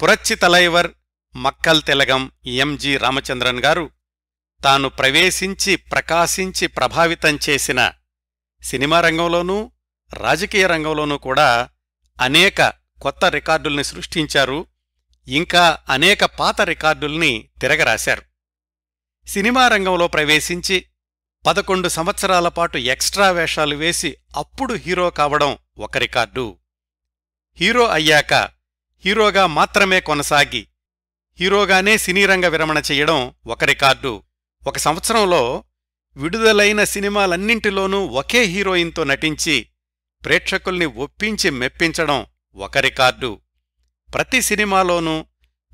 పురచ్చి తలైవర్ మక్కల్ తెలగం ఎంజి రామచంద్రన్ గారు తాను ప్రవేశించి ప్రకాశించి ప్రభావితం చేసిన సినిమా రంగంలోనూ రాజకీయ రంగంలోనూ కూడా అనేక కొత్త రికార్డుల్ని సృష్టించారు ఇంకా అనేక పాత రికార్డుల్ని తిరగరాశారు సినిమా రంగంలో ప్రవేశించి పదకొండు సంవత్సరాల పాటు ఎక్స్ట్రా వేషాలు వేసి అప్పుడు హీరో కావడం ఒక రికార్డు హీరో అయ్యాక హీరోగా మాత్రమే కొనసాగి హీరోగానే సినీరంగ విరమణ చెయ్యడం ఒక రికార్డు ఒక సంవత్సరంలో విడుదలైన సినిమాలన్నింటిలోనూ ఒకే హీరోయిన్తో నటించి ప్రేక్షకుల్ని ఒప్పించి మెప్పించడం ఒక రికార్డు ప్రతి సినిమాలోనూ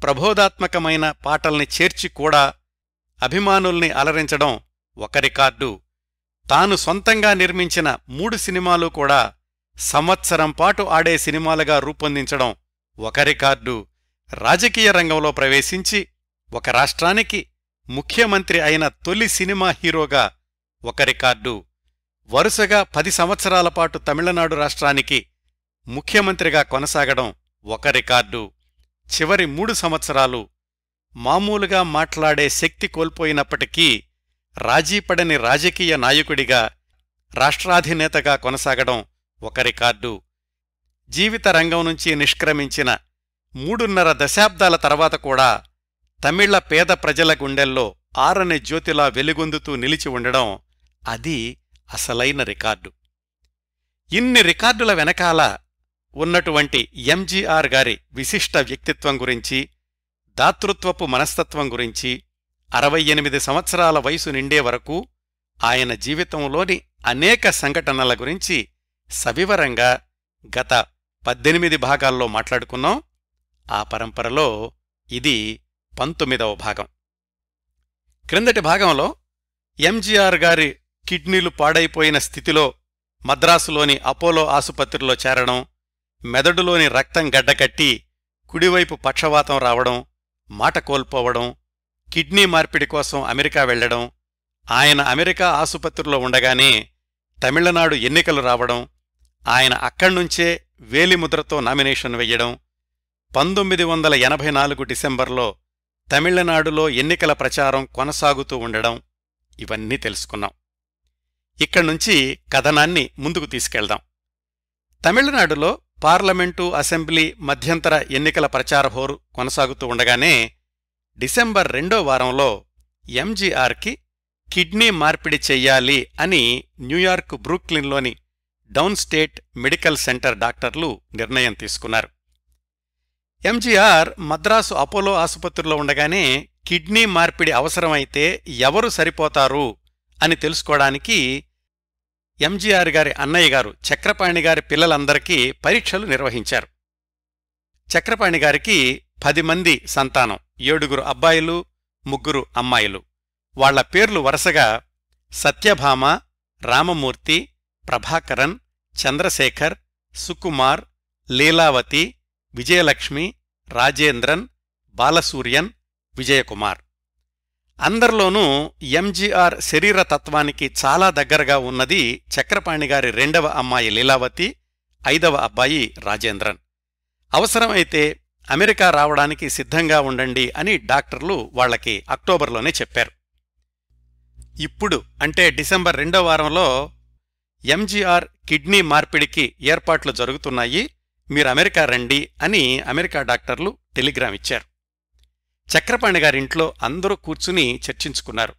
ప్రబోధాత్మకమైన పాటల్ని చేర్చి కూడా అభిమానుల్ని అలరించడం ఒక రికార్డు తాను సొంతంగా నిర్మించిన మూడు సినిమాలు కూడా సంవత్సరం పాటు ఆడే సినిమాలుగా రూపొందించడం ఒక రికార్డు రాజకీయ రంగంలో ప్రవేశించి ఒక రాష్ట్రానికి ముఖ్యమంత్రి అయిన తొలి సినిమా హీరోగా ఒక రికార్డు వరుసగా పది సంవత్సరాల పాటు తమిళనాడు రాష్ట్రానికి ముఖ్యమంత్రిగా కొనసాగడం ఒక రికార్డు చివరి మూడు సంవత్సరాలు మామూలుగా మాట్లాడే శక్తి కోల్పోయినప్పటికీ రాజీపడని రాజకీయ నాయకుడిగా రాష్ట్రాధినేతగా కొనసాగడం ఒక రికార్డు జీవిత రంగం నుంచి నిష్క్రమించిన మూడున్నర దశాబ్దాల తర్వాత కూడా తమిళ పేద ప్రజల గుండెల్లో ఆరని జ్యోతిలా వెలుగొందుతూ నిలిచి ఉండడం అది అసలైన రికార్డు ఇన్ని రికార్డుల వెనకాల ఉన్నటువంటి ఎంజీఆర్ గారి విశిష్ట వ్యక్తిత్వం గురించి దాతృత్వపు మనస్తత్వం గురించి అరవై ఎనిమిది సంవత్సరాల వయసు నిండే వరకు ఆయన జీవితంలోని అనేక సంఘటనల గురించి సవివరంగా గత పద్దెనిమిది భాగాల్లో మాట్లాడుకున్నాం ఆ పరంపరలో ఇది పంతొమ్మిదవ భాగం క్రిందటి భాగంలో ఎంజీఆర్ గారి కిడ్నీలు పాడైపోయిన స్థితిలో మద్రాసులోని అపోలో ఆసుపత్రిలో చేరడం మెదడులోని రక్తం గడ్డకట్టి కుడివైపు పక్షవాతం రావడం మాట కోల్పోవడం కిడ్నీ మార్పిడి కోసం అమెరికా వెళ్లడం ఆయన అమెరికా ఆసుపత్రిలో ఉండగానే తమిళనాడు ఎన్నికలు రావడం ఆయన అక్కడ్నుంచే వేలిముద్రతో నామినేషన్ వెయ్యడం పంతొమ్మిది వందల ఎనభై నాలుగు డిసెంబర్లో తమిళనాడులో ఎన్నికల ప్రచారం కొనసాగుతూ ఉండడం ఇవన్నీ తెలుసుకున్నాం ఇక్కడ్నుంచి కథనాన్ని ముందుకు తీసుకెళ్దాం తమిళనాడులో పార్లమెంటు అసెంబ్లీ మధ్యంతర ఎన్నికల ప్రచార హోరు కొనసాగుతూ ఉండగానే డిసెంబర్ రెండో వారంలో ఎంజీఆర్కి కిడ్నీ మార్పిడి చెయ్యాలి అని న్యూయార్క్ బ్రూక్లిన్లోని డౌన్ స్టేట్ మెడికల్ సెంటర్ డాక్టర్లు నిర్ణయం తీసుకున్నారు ఎంజీఆర్ మద్రాసు అపోలో ఆసుపత్రిలో ఉండగానే కిడ్నీ మార్పిడి అవసరమైతే ఎవరు సరిపోతారు అని తెలుసుకోవడానికి ఎంజీఆర్ గారి అన్నయ్య గారు చక్రపాణి గారి పిల్లలందరికీ పరీక్షలు నిర్వహించారు చక్రపాణి గారికి పది మంది సంతానం ఏడుగురు అబ్బాయిలు ముగ్గురు అమ్మాయిలు వాళ్ల పేర్లు వరుసగా సత్యభామ రామమూర్తి ప్రభాకరన్ చంద్రశేఖర్ సుకుమార్ లీలావతి విజయలక్ష్మి రాజేంద్రన్ బాలసూర్యన్ విజయకుమార్ అందరిలోనూ ఎంజీఆర్ శరీరతత్వానికి చాలా దగ్గరగా ఉన్నది చక్రపాణిగారి రెండవ అమ్మాయి లీలావతి ఐదవ అబ్బాయి రాజేంద్రన్ అవసరమైతే అమెరికా రావడానికి సిద్ధంగా ఉండండి అని డాక్టర్లు వాళ్లకి అక్టోబర్లోనే చెప్పారు ఇప్పుడు అంటే డిసెంబర్ రెండో వారంలో ఎంజీఆర్ కిడ్నీ మార్పిడికి ఏర్పాట్లు జరుగుతున్నాయి మీరు అమెరికా రండి అని అమెరికా డాక్టర్లు టెలిగ్రామ్ ఇచ్చారు చక్రపాణి గారింట్లో అందరూ కూర్చుని చర్చించుకున్నారు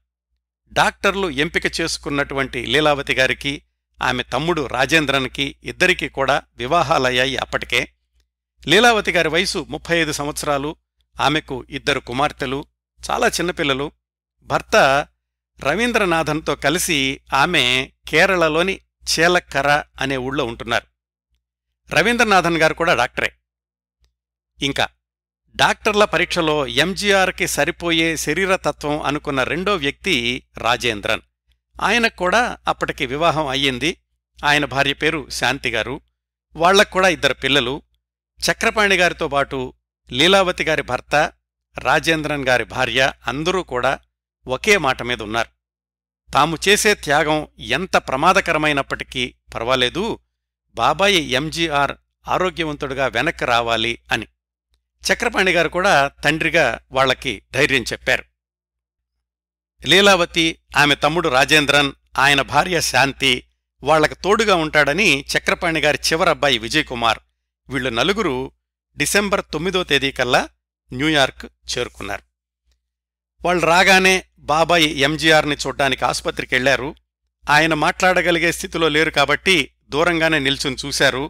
డాక్టర్లు ఎంపిక చేసుకున్నటువంటి లీలావతి గారికి ఆమె తమ్ముడు రాజేంద్రన్కి ఇద్దరికీ కూడా వివాహాలయ్యాయి అప్పటికే లీలావతి గారి వయసు ముప్పై ఐదు సంవత్సరాలు ఆమెకు ఇద్దరు కుమార్తెలు చాలా చిన్నపిల్లలు భర్త రవీంద్రనాథన్తో కలిసి ఆమె కేరళలోని చేలక్కర అనే ఊళ్ళో ఉంటున్నారు రవీంద్రనాథన్ గారు కూడా డాక్టరే ఇంకా డాక్టర్ల పరీక్షలో ఎంజీఆర్కి సరిపోయే శరీరతత్వం అనుకున్న రెండో వ్యక్తి రాజేంద్రన్ ఆయనకు కూడా అప్పటికి వివాహం అయ్యింది ఆయన భార్య పేరు శాంతిగారు గారు వాళ్లకు కూడా ఇద్దరు పిల్లలు చక్రపాణి గారితో పాటు లీలావతి గారి భర్త రాజేంద్రన్ గారి భార్య అందరూ కూడా ఒకే మాట మీద ఉన్నారు తాము చేసే త్యాగం ఎంత ప్రమాదకరమైనప్పటికీ పర్వాలేదు బాబాయి ఎంజీఆర్ ఆరోగ్యవంతుడుగా వెనక్కి రావాలి అని చక్రపాణి గారు కూడా తండ్రిగా వాళ్లకి ధైర్యం చెప్పారు లీలావతి ఆమె తమ్ముడు రాజేంద్రన్ ఆయన భార్య శాంతి వాళ్లకు తోడుగా ఉంటాడని చక్రపాణి గారి చివరబ్బాయి విజయ్ కుమార్ వీళ్లు నలుగురు డిసెంబర్ తొమ్మిదో తేదీ కల్లా న్యూయార్క్ చేరుకున్నారు వాళ్ళు రాగానే బాబాయ్ ఎంజీఆర్ని చూడ్డానికి ఆసుపత్రికి వెళ్లారు ఆయన మాట్లాడగలిగే స్థితిలో లేరు కాబట్టి దూరంగానే నిల్చుని చూశారు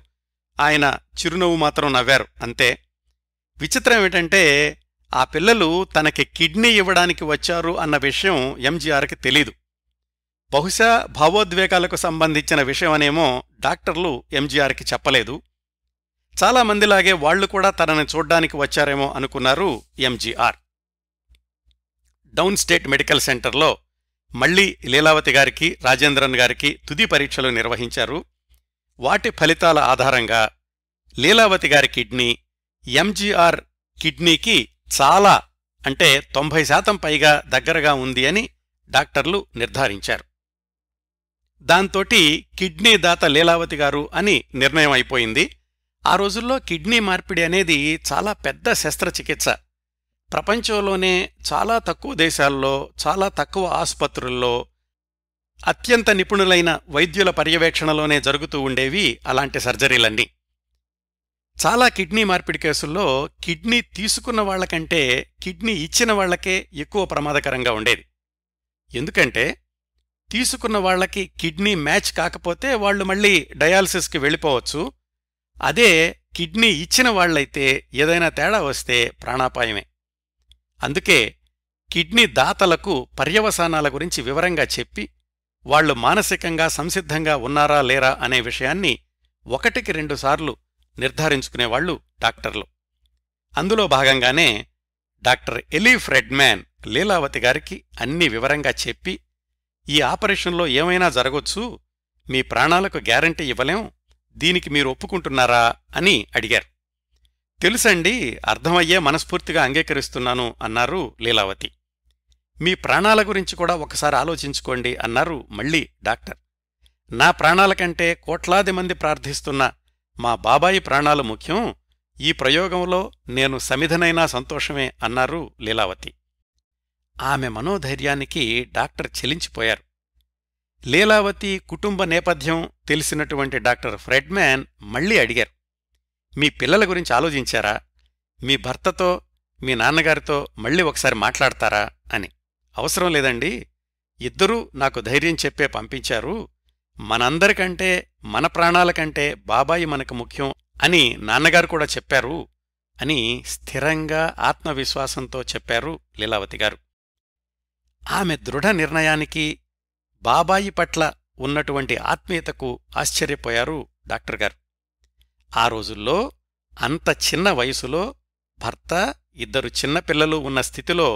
ఆయన చిరునవ్వు మాత్రం నవ్వారు అంతే విచిత్రం ఏమిటంటే ఆ పిల్లలు తనకి కిడ్నీ ఇవ్వడానికి వచ్చారు అన్న విషయం ఎంజీఆర్కి తెలీదు బహుశా భావోద్వేగాలకు సంబంధించిన విషయమనేమో డాక్టర్లు ఎంజీఆర్కి చెప్పలేదు చాలామందిలాగే వాళ్లు కూడా తనని చూడ్డానికి వచ్చారేమో అనుకున్నారు ఎంజీఆర్ డౌన్ స్టేట్ మెడికల్ సెంటర్లో మళ్లీ లీలావతి గారికి రాజేంద్రన్ గారికి తుది పరీక్షలు నిర్వహించారు వాటి ఫలితాల ఆధారంగా లీలావతి గారి కిడ్నీ ఎంజీఆర్ కిడ్నీకి చాలా అంటే తొంభై శాతం పైగా దగ్గరగా ఉంది అని డాక్టర్లు నిర్ధారించారు దాంతోటి కిడ్నీ దాత లీలావతి గారు అని నిర్ణయం అయిపోయింది ఆ రోజుల్లో కిడ్నీ మార్పిడి అనేది చాలా పెద్ద శస్త్రచికిత్స ప్రపంచంలోనే చాలా తక్కువ దేశాల్లో చాలా తక్కువ ఆసుపత్రుల్లో అత్యంత నిపుణులైన వైద్యుల పర్యవేక్షణలోనే జరుగుతూ ఉండేవి అలాంటి సర్జరీలన్నీ చాలా కిడ్నీ మార్పిడి కేసుల్లో కిడ్నీ తీసుకున్న వాళ్లకంటే కిడ్నీ ఇచ్చిన వాళ్లకే ఎక్కువ ప్రమాదకరంగా ఉండేది ఎందుకంటే తీసుకున్న వాళ్లకి కిడ్నీ మ్యాచ్ కాకపోతే వాళ్లు మళ్ళీ డయాలసిస్కి వెళ్ళిపోవచ్చు అదే కిడ్నీ ఇచ్చిన వాళ్లైతే ఏదైనా తేడా వస్తే ప్రాణాపాయమే అందుకే కిడ్నీ దాతలకు పర్యవసానాల గురించి వివరంగా చెప్పి వాళ్లు మానసికంగా సంసిద్ధంగా ఉన్నారా లేరా అనే విషయాన్ని ఒకటికి రెండుసార్లు నిర్ధారించుకునేవాళ్లు డాక్టర్లు అందులో భాగంగానే డాక్టర్ ఎలీ ఫ్రెడ్మ్యాన్ లీలావతి గారికి అన్ని వివరంగా చెప్పి ఈ ఆపరేషన్లో ఏమైనా జరగొచ్చు మీ ప్రాణాలకు గ్యారంటీ ఇవ్వలేం దీనికి మీరు ఒప్పుకుంటున్నారా అని అడిగారు తెలుసండి అర్థమయ్యే మనస్ఫూర్తిగా అంగీకరిస్తున్నాను అన్నారు లీలావతి మీ ప్రాణాల గురించి కూడా ఒకసారి ఆలోచించుకోండి అన్నారు మళ్ళీ డాక్టర్ నా ప్రాణాల కంటే కోట్లాది మంది ప్రార్థిస్తున్న మా బాబాయి ప్రాణాలు ముఖ్యం ఈ ప్రయోగంలో నేను సమిధనైనా సంతోషమే అన్నారు లీలావతి ఆమె మనోధైర్యానికి డాక్టర్ చెలించిపోయారు లీలావతి కుటుంబ నేపథ్యం తెలిసినటువంటి డాక్టర్ ఫ్రెడ్మ్యాన్ మళ్లీ అడిగారు మీ పిల్లల గురించి ఆలోచించారా మీ భర్తతో మీ నాన్నగారితో మళ్ళీ ఒకసారి మాట్లాడతారా అని అవసరం లేదండి ఇద్దరూ నాకు ధైర్యం చెప్పే పంపించారు మనందరికంటే మన ప్రాణాలకంటే బాబాయి మనకు ముఖ్యం అని నాన్నగారు కూడా చెప్పారు అని స్థిరంగా ఆత్మవిశ్వాసంతో చెప్పారు లీలావతి గారు ఆమె దృఢ నిర్ణయానికి బాబాయి పట్ల ఉన్నటువంటి ఆత్మీయతకు ఆశ్చర్యపోయారు డాక్టర్ గారు ఆ రోజుల్లో అంత చిన్న వయసులో భర్త ఇద్దరు చిన్నపిల్లలు ఉన్న స్థితిలో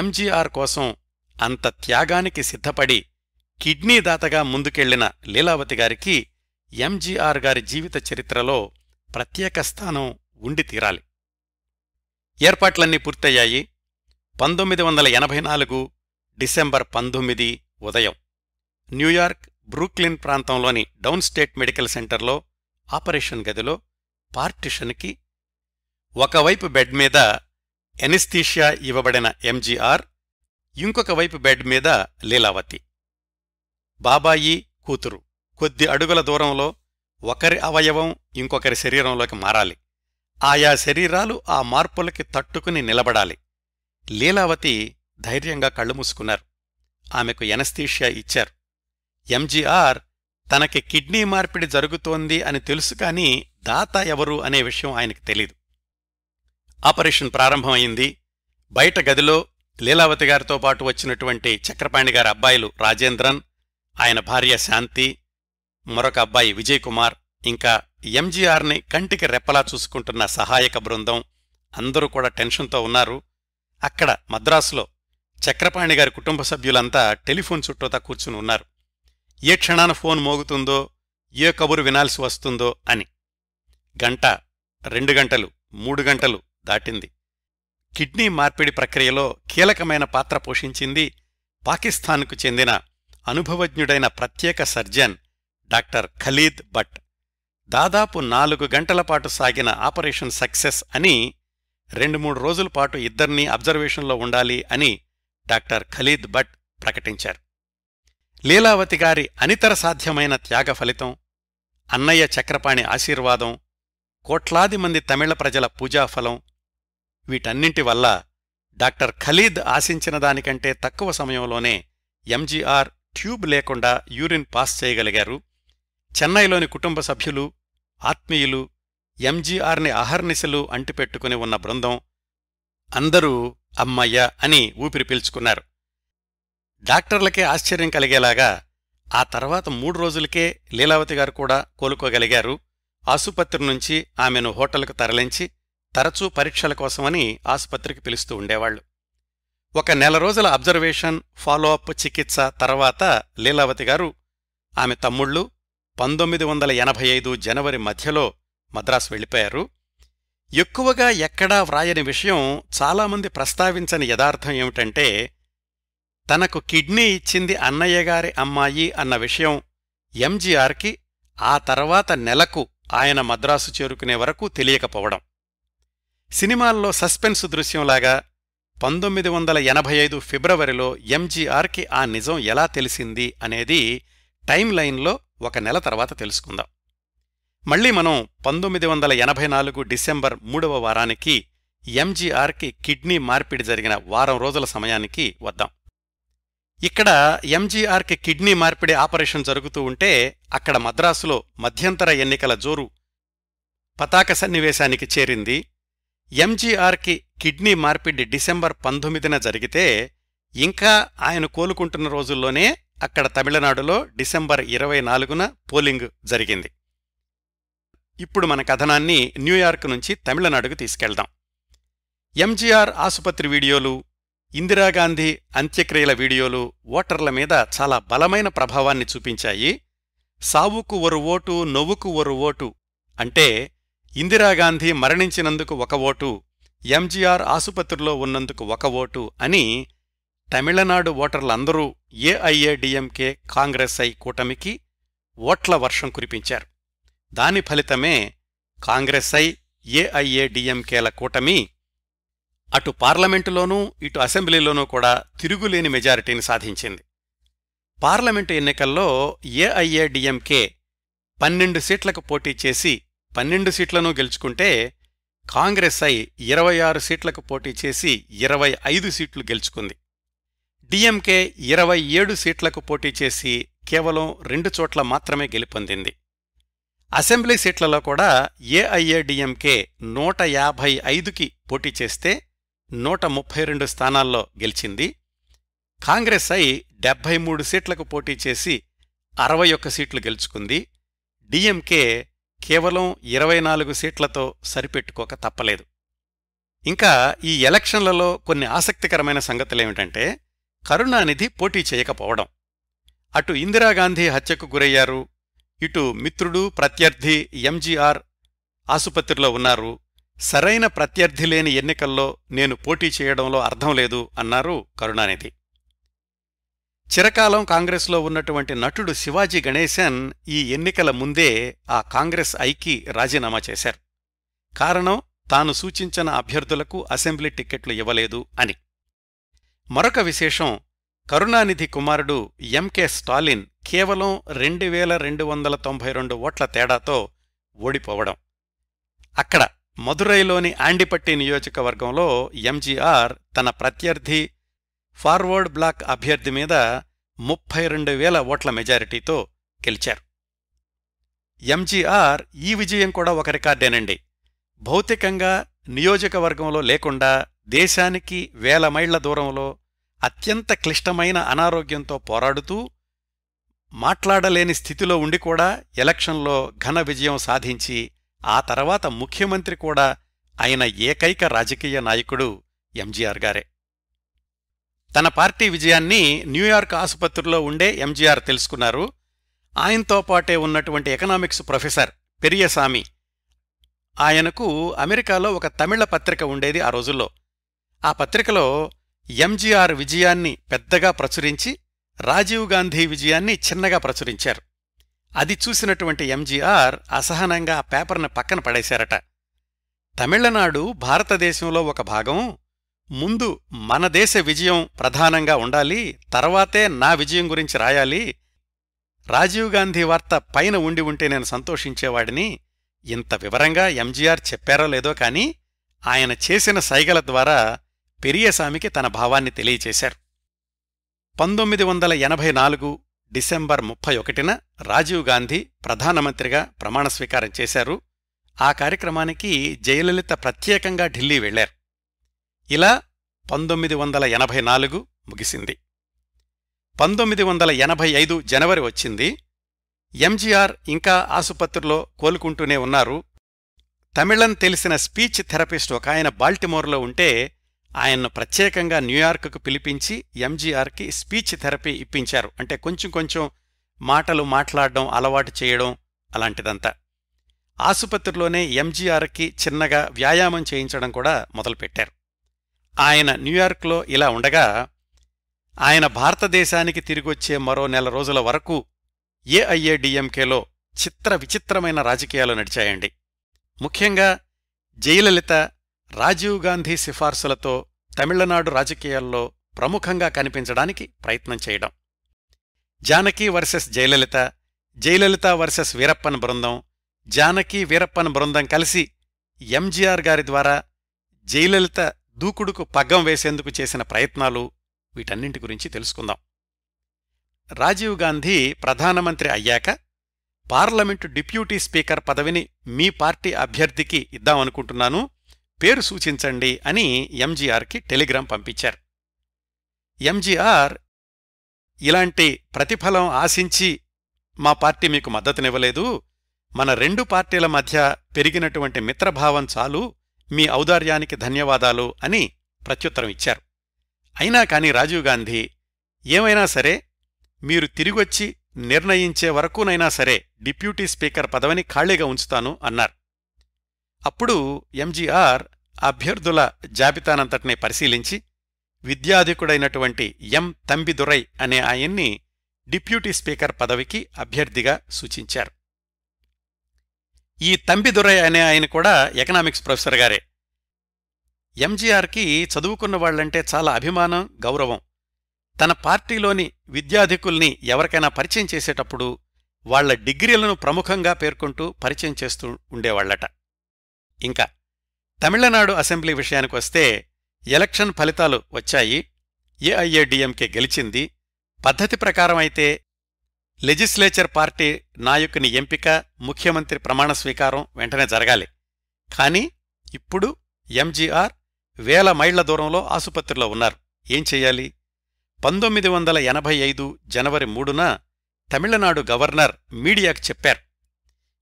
ఎంజీఆర్ కోసం అంత త్యాగానికి సిద్ధపడి కిడ్నీ దాతగా ముందుకెళ్లిన లీలావతి గారికి ఎంజీఆర్ గారి జీవిత చరిత్రలో ప్రత్యేక స్థానం ఉండి తీరాలి ఏర్పాట్లన్నీ పూర్తయ్యాయి పంతొమ్మిది వందల ఎనభై నాలుగు డిసెంబర్ పంతొమ్మిది ఉదయం న్యూయార్క్ బ్రూక్లిన్ ప్రాంతంలోని డౌన్ స్టేట్ మెడికల్ సెంటర్లో ఆపరేషన్ గదిలో పార్టిషన్కి ఒకవైపు బెడ్ మీద ఎనిస్థీషియా ఇవ్వబడిన ఎంజీఆర్ ఇంకొక వైపు బెడ్ మీద లీలావతి బాబాయి కూతురు కొద్ది అడుగుల దూరంలో ఒకరి అవయవం ఇంకొకరి శరీరంలోకి మారాలి ఆయా శరీరాలు ఆ మార్పులకి తట్టుకుని నిలబడాలి లీలావతి ధైర్యంగా కళ్ళు మూసుకున్నారు ఆమెకు ఎనస్థీషియా ఇచ్చారు ఎంజీఆర్ తనకి కిడ్నీ మార్పిడి జరుగుతోంది అని తెలుసు కాని దాత ఎవరు అనే విషయం ఆయనకు తెలీదు ఆపరేషన్ ప్రారంభమైంది బయట గదిలో లీలావతి గారితో పాటు వచ్చినటువంటి చక్రపాణిగారి అబ్బాయిలు రాజేంద్రన్ ఆయన భార్య శాంతి మరొక అబ్బాయి విజయ్ కుమార్ ఇంకా ఎంజీఆర్ని కంటికి రెప్పలా చూసుకుంటున్న సహాయక బృందం అందరూ కూడా టెన్షన్తో ఉన్నారు అక్కడ మద్రాసులో చక్రపాణిగారి కుటుంబ సభ్యులంతా టెలిఫోన్ చుట్టూతా కూర్చుని ఉన్నారు ఏ క్షణాన ఫోన్ మోగుతుందో ఏ కబురు వినాల్సి వస్తుందో అని గంట రెండు గంటలు మూడు గంటలు దాటింది కిడ్నీ మార్పిడి ప్రక్రియలో కీలకమైన పాత్ర పోషించింది పాకిస్తాన్కు చెందిన అనుభవజ్ఞుడైన ప్రత్యేక సర్జన్ డాక్టర్ ఖలీద్ భట్ దాదాపు నాలుగు గంటల పాటు సాగిన ఆపరేషన్ సక్సెస్ అని రెండు మూడు రోజుల పాటు ఇద్దర్నీ అబ్జర్వేషన్లో ఉండాలి అని డాక్టర్ ఖలీద్ భట్ ప్రకటించారు లీలావతి గారి అనితర సాధ్యమైన త్యాగ ఫలితం అన్నయ్య చక్రపాణి ఆశీర్వాదం కోట్లాది మంది తమిళ ప్రజల పూజాఫలం వీటన్నింటి వల్ల డాక్టర్ ఖలీద్ ఆశించిన దానికంటే తక్కువ సమయంలోనే ఎంజీఆర్ ట్యూబ్ లేకుండా యూరిన్ పాస్ చేయగలిగారు చెన్నైలోని కుటుంబ సభ్యులు ఆత్మీయులు ఎంజీఆర్ని అహర్నిశలు అంటిపెట్టుకుని ఉన్న బృందం అందరూ అమ్మయ్య అని ఊపిరి పీల్చుకున్నారు డాక్టర్లకే ఆశ్చర్యం కలిగేలాగా ఆ తర్వాత మూడు రోజులకే లీలావతి గారు కూడా కోలుకోగలిగారు ఆసుపత్రి నుంచి ఆమెను హోటల్కు తరలించి తరచూ పరీక్షల కోసమని ఆసుపత్రికి పిలుస్తూ ఉండేవాళ్లు ఒక నెల రోజుల అబ్జర్వేషన్ ఫాలోఅప్ చికిత్స తర్వాత లీలావతి గారు ఆమె తమ్ముళ్ళు పంతొమ్మిది వందల ఎనభై ఐదు జనవరి మధ్యలో మద్రాసు వెళ్ళిపోయారు ఎక్కువగా ఎక్కడా వ్రాయని విషయం చాలామంది ప్రస్తావించని యథార్థం ఏమిటంటే తనకు కిడ్నీ ఇచ్చింది అన్నయ్య గారి అమ్మాయి అన్న విషయం ఎంజీఆర్కి ఆ తర్వాత నెలకు ఆయన మద్రాసు చేరుకునే వరకు తెలియకపోవడం సినిమాల్లో సస్పెన్సు దృశ్యంలాగా పంతొమ్మిది వందల ఎనభై ఐదు ఫిబ్రవరిలో ఎంజీఆర్కి ఆ నిజం ఎలా తెలిసింది అనేది టైం లైన్లో ఒక నెల తర్వాత తెలుసుకుందాం మళ్లీ మనం పంతొమ్మిది వందల ఎనభై నాలుగు డిసెంబర్ మూడవ వారానికి ఎంజీఆర్కి కిడ్నీ మార్పిడి జరిగిన వారం రోజుల సమయానికి వద్దాం ఇక్కడ ఎంజీఆర్కి కిడ్నీ మార్పిడి ఆపరేషన్ జరుగుతూ ఉంటే అక్కడ మద్రాసులో మధ్యంతర ఎన్నికల జోరు పతాక సన్నివేశానికి చేరింది ఎంజీఆర్కి కిడ్నీ మార్పిడి డిసెంబర్ పంతొమ్మిదిన జరిగితే ఇంకా ఆయన కోలుకుంటున్న రోజుల్లోనే అక్కడ తమిళనాడులో డిసెంబర్ ఇరవై నాలుగున పోలింగ్ జరిగింది ఇప్పుడు మన కథనాన్ని న్యూయార్క్ నుంచి తమిళనాడుకు తీసుకెళ్దాం ఎంజీఆర్ ఆసుపత్రి వీడియోలు ఇందిరాగాంధీ అంత్యక్రియల వీడియోలు ఓటర్ల మీద చాలా బలమైన ప్రభావాన్ని చూపించాయి సావుకు ఒరు ఓటు నొవ్వుకు ఒరు ఓటు అంటే ఇందిరాగాంధీ మరణించినందుకు ఒక ఓటు ఎంజీఆర్ ఆసుపత్రిలో ఉన్నందుకు ఒక ఓటు అని తమిళనాడు ఓటర్లందరూ ఏఐఏడిఎంకే కాంగ్రెస్ ఐ కూటమికి ఓట్ల వర్షం కురిపించారు దాని ఫలితమే కాంగ్రెస్ ఐ ఏఐఏడిఎంకేల కూటమి అటు పార్లమెంటులోనూ ఇటు అసెంబ్లీలోనూ కూడా తిరుగులేని మెజారిటీని సాధించింది పార్లమెంటు ఎన్నికల్లో ఏఐఏడిఎంకే పన్నెండు సీట్లకు పోటీ చేసి పన్నెండు సీట్లను గెలుచుకుంటే కాంగ్రెస్ ఐ ఇరవై ఆరు సీట్లకు పోటీ చేసి ఇరవై ఐదు సీట్లు గెలుచుకుంది డిఎంకే ఇరవై ఏడు సీట్లకు పోటీ చేసి కేవలం రెండు చోట్ల మాత్రమే గెలుపొందింది అసెంబ్లీ సీట్లలో కూడా ఏఐఏడిఎంకే నూట యాభై ఐదుకి పోటీ చేస్తే నూట ముప్పై రెండు స్థానాల్లో గెలిచింది కాంగ్రెస్ అయి డెబ్బై మూడు సీట్లకు పోటీ చేసి అరవై ఒక్క సీట్లు గెలుచుకుంది డిఎంకే కేవలం ఇరవై నాలుగు సీట్లతో సరిపెట్టుకోక తప్పలేదు ఇంకా ఈ ఎలక్షన్లలో కొన్ని ఆసక్తికరమైన సంగతులేమిటంటే కరుణానిధి పోటీ చేయకపోవడం అటు ఇందిరాగాంధీ హత్యకు గురయ్యారు ఇటు మిత్రుడు ప్రత్యర్థి ఎంజీఆర్ ఆసుపత్రిలో ఉన్నారు సరైన ప్రత్యర్థి లేని ఎన్నికల్లో నేను పోటీ చేయడంలో అర్థం లేదు అన్నారు కరుణానిధి చిరకాలం కాంగ్రెస్లో ఉన్నటువంటి నటుడు శివాజీ గణేశన్ ఈ ఎన్నికల ముందే ఆ కాంగ్రెస్ ఐకి రాజీనామా చేశారు కారణం తాను సూచించిన అభ్యర్థులకు అసెంబ్లీ టిక్కెట్లు ఇవ్వలేదు అని మరొక విశేషం కరుణానిధి కుమారుడు ఎంకే స్టాలిన్ కేవలం రెండు వేల రెండు వందల తొంభై రెండు ఓట్ల తేడాతో ఓడిపోవడం అక్కడ మదురైలోని ఆండిపట్టి నియోజకవర్గంలో ఎంజీఆర్ తన ప్రత్యర్థి ఫార్వర్డ్ బ్లాక్ అభ్యర్థి మీద ముప్పై రెండు వేల ఓట్ల మెజారిటీతో గెలిచారు ఎంజీఆర్ ఈ విజయం కూడా ఒక రికార్డేనండి భౌతికంగా నియోజకవర్గంలో లేకుండా దేశానికి వేల మైళ్ల దూరంలో అత్యంత క్లిష్టమైన అనారోగ్యంతో పోరాడుతూ మాట్లాడలేని స్థితిలో ఉండి కూడా ఎలక్షన్లో ఘన విజయం సాధించి ఆ తర్వాత ముఖ్యమంత్రి కూడా ఆయన ఏకైక రాజకీయ నాయకుడు ఎంజీఆర్ గారే తన పార్టీ విజయాన్ని న్యూయార్క్ ఆసుపత్రిలో ఉండే ఎంజీఆర్ తెలుసుకున్నారు ఆయనతో పాటే ఉన్నటువంటి ఎకనామిక్స్ ప్రొఫెసర్ పెరియసామి ఆయనకు అమెరికాలో ఒక తమిళ పత్రిక ఉండేది ఆ రోజుల్లో ఆ పత్రికలో ఎంజీఆర్ విజయాన్ని పెద్దగా ప్రచురించి రాజీవ్ గాంధీ విజయాన్ని చిన్నగా ప్రచురించారు అది చూసినటువంటి ఎంజీఆర్ అసహనంగా ఆ పేపర్ను పక్కన పడేశారట తమిళనాడు భారతదేశంలో ఒక భాగం ముందు మన దేశ విజయం ప్రధానంగా ఉండాలి తర్వాతే నా విజయం గురించి రాయాలి రాజీవ్ గాంధీ వార్త పైన ఉండి ఉంటే నేను సంతోషించేవాడిని ఇంత వివరంగా ఎంజీఆర్ చెప్పారో లేదో కాని ఆయన చేసిన సైగల ద్వారా పెరియసామికి తన భావాన్ని తెలియచేశారు పంతొమ్మిది వందల ఎనభై నాలుగు డిసెంబర్ ముప్పై ఒకటిన రాజీవ్ గాంధీ ప్రధానమంత్రిగా ప్రమాణ స్వీకారం చేశారు ఆ కార్యక్రమానికి జయలలిత ప్రత్యేకంగా ఢిల్లీ వెళ్లారు ఇలా పంతొమ్మిది వందల ఎనభై నాలుగు ముగిసింది పంతొమ్మిది వందల ఎనభై ఐదు జనవరి వచ్చింది ఎంజీఆర్ ఇంకా ఆసుపత్రిలో కోలుకుంటూనే ఉన్నారు తమిళం తెలిసిన స్పీచ్ థెరపిస్ట్ ఒక ఆయన బాల్టిమోర్లో ఉంటే ఆయన్ను ప్రత్యేకంగా న్యూయార్క్కు పిలిపించి ఎంజీఆర్కి స్పీచ్ థెరపీ ఇప్పించారు అంటే కొంచెం కొంచెం మాటలు మాట్లాడడం అలవాటు చేయడం అలాంటిదంతా ఆసుపత్రిలోనే ఎంజీఆర్కి చిన్నగా వ్యాయామం చేయించడం కూడా మొదలుపెట్టారు ఆయన న్యూయార్క్లో ఇలా ఉండగా ఆయన భారతదేశానికి తిరిగొచ్చే మరో నెల రోజుల వరకు ఏఐఏడిఎంకేలో చిత్ర విచిత్రమైన రాజకీయాలు నడిచాయండి ముఖ్యంగా జయలలిత రాజీవ్ గాంధీ సిఫార్సులతో తమిళనాడు రాజకీయాల్లో ప్రముఖంగా కనిపించడానికి ప్రయత్నం చేయడం జానకి వర్సెస్ జయలలిత జయలలిత వర్సెస్ వీరప్పన్ బృందం జానకి వీరప్పన్ బృందం కలిసి ఎంజీఆర్ గారి ద్వారా జయలలిత దూకుడుకు పగ్గం వేసేందుకు చేసిన ప్రయత్నాలు వీటన్నింటి గురించి తెలుసుకుందాం రాజీవ్ గాంధీ ప్రధానమంత్రి అయ్యాక పార్లమెంటు డిప్యూటీ స్పీకర్ పదవిని మీ పార్టీ అభ్యర్థికి ఇద్దామనుకుంటున్నాను పేరు సూచించండి అని ఎంజీఆర్కి టెలిగ్రాం పంపించారు ఎంజీఆర్ ఇలాంటి ప్రతిఫలం ఆశించి మా పార్టీ మీకు మద్దతునివ్వలేదు మన రెండు పార్టీల మధ్య పెరిగినటువంటి మిత్రభావం చాలు మీ ఔదార్యానికి ధన్యవాదాలు అని ప్రత్యుత్తరం ఇచ్చారు అయినా కాని రాజీవ్ గాంధీ ఏమైనా సరే మీరు తిరిగొచ్చి నిర్ణయించే వరకునైనా సరే డిప్యూటీ స్పీకర్ పదవిని ఖాళీగా ఉంచుతాను అన్నారు అప్పుడు ఎంజీఆర్ అభ్యర్థుల జాబితానంతటినీ పరిశీలించి విద్యాధికుడైనటువంటి ఎం తంబిదురై అనే ఆయన్ని డిప్యూటీ స్పీకర్ పదవికి అభ్యర్థిగా సూచించారు ఈ తంబిదురై అనే ఆయన కూడా ఎకనామిక్స్ ప్రొఫెసర్ గారే ఎంజీఆర్కి చదువుకున్న వాళ్లంటే చాలా అభిమానం గౌరవం తన పార్టీలోని విద్యాధికుల్ని ఎవరికైనా పరిచయం చేసేటప్పుడు వాళ్ల డిగ్రీలను ప్రముఖంగా పేర్కొంటూ పరిచయం చేస్తూ ఉండేవాళ్లట ఇంకా తమిళనాడు అసెంబ్లీ విషయానికి వస్తే ఎలక్షన్ ఫలితాలు వచ్చాయి ఏఐఏడిఎంకే గెలిచింది పద్ధతి ప్రకారం అయితే లెజిస్లేచర్ పార్టీ నాయకుని ఎంపిక ముఖ్యమంత్రి ప్రమాణ స్వీకారం వెంటనే జరగాలి కానీ ఇప్పుడు ఎంజీఆర్ వేల మైళ్ల దూరంలో ఆసుపత్రిలో ఉన్నారు ఏం చేయాలి పంతొమ్మిది వందల ఎనభై ఐదు జనవరి మూడున తమిళనాడు గవర్నర్ మీడియాకు చెప్పారు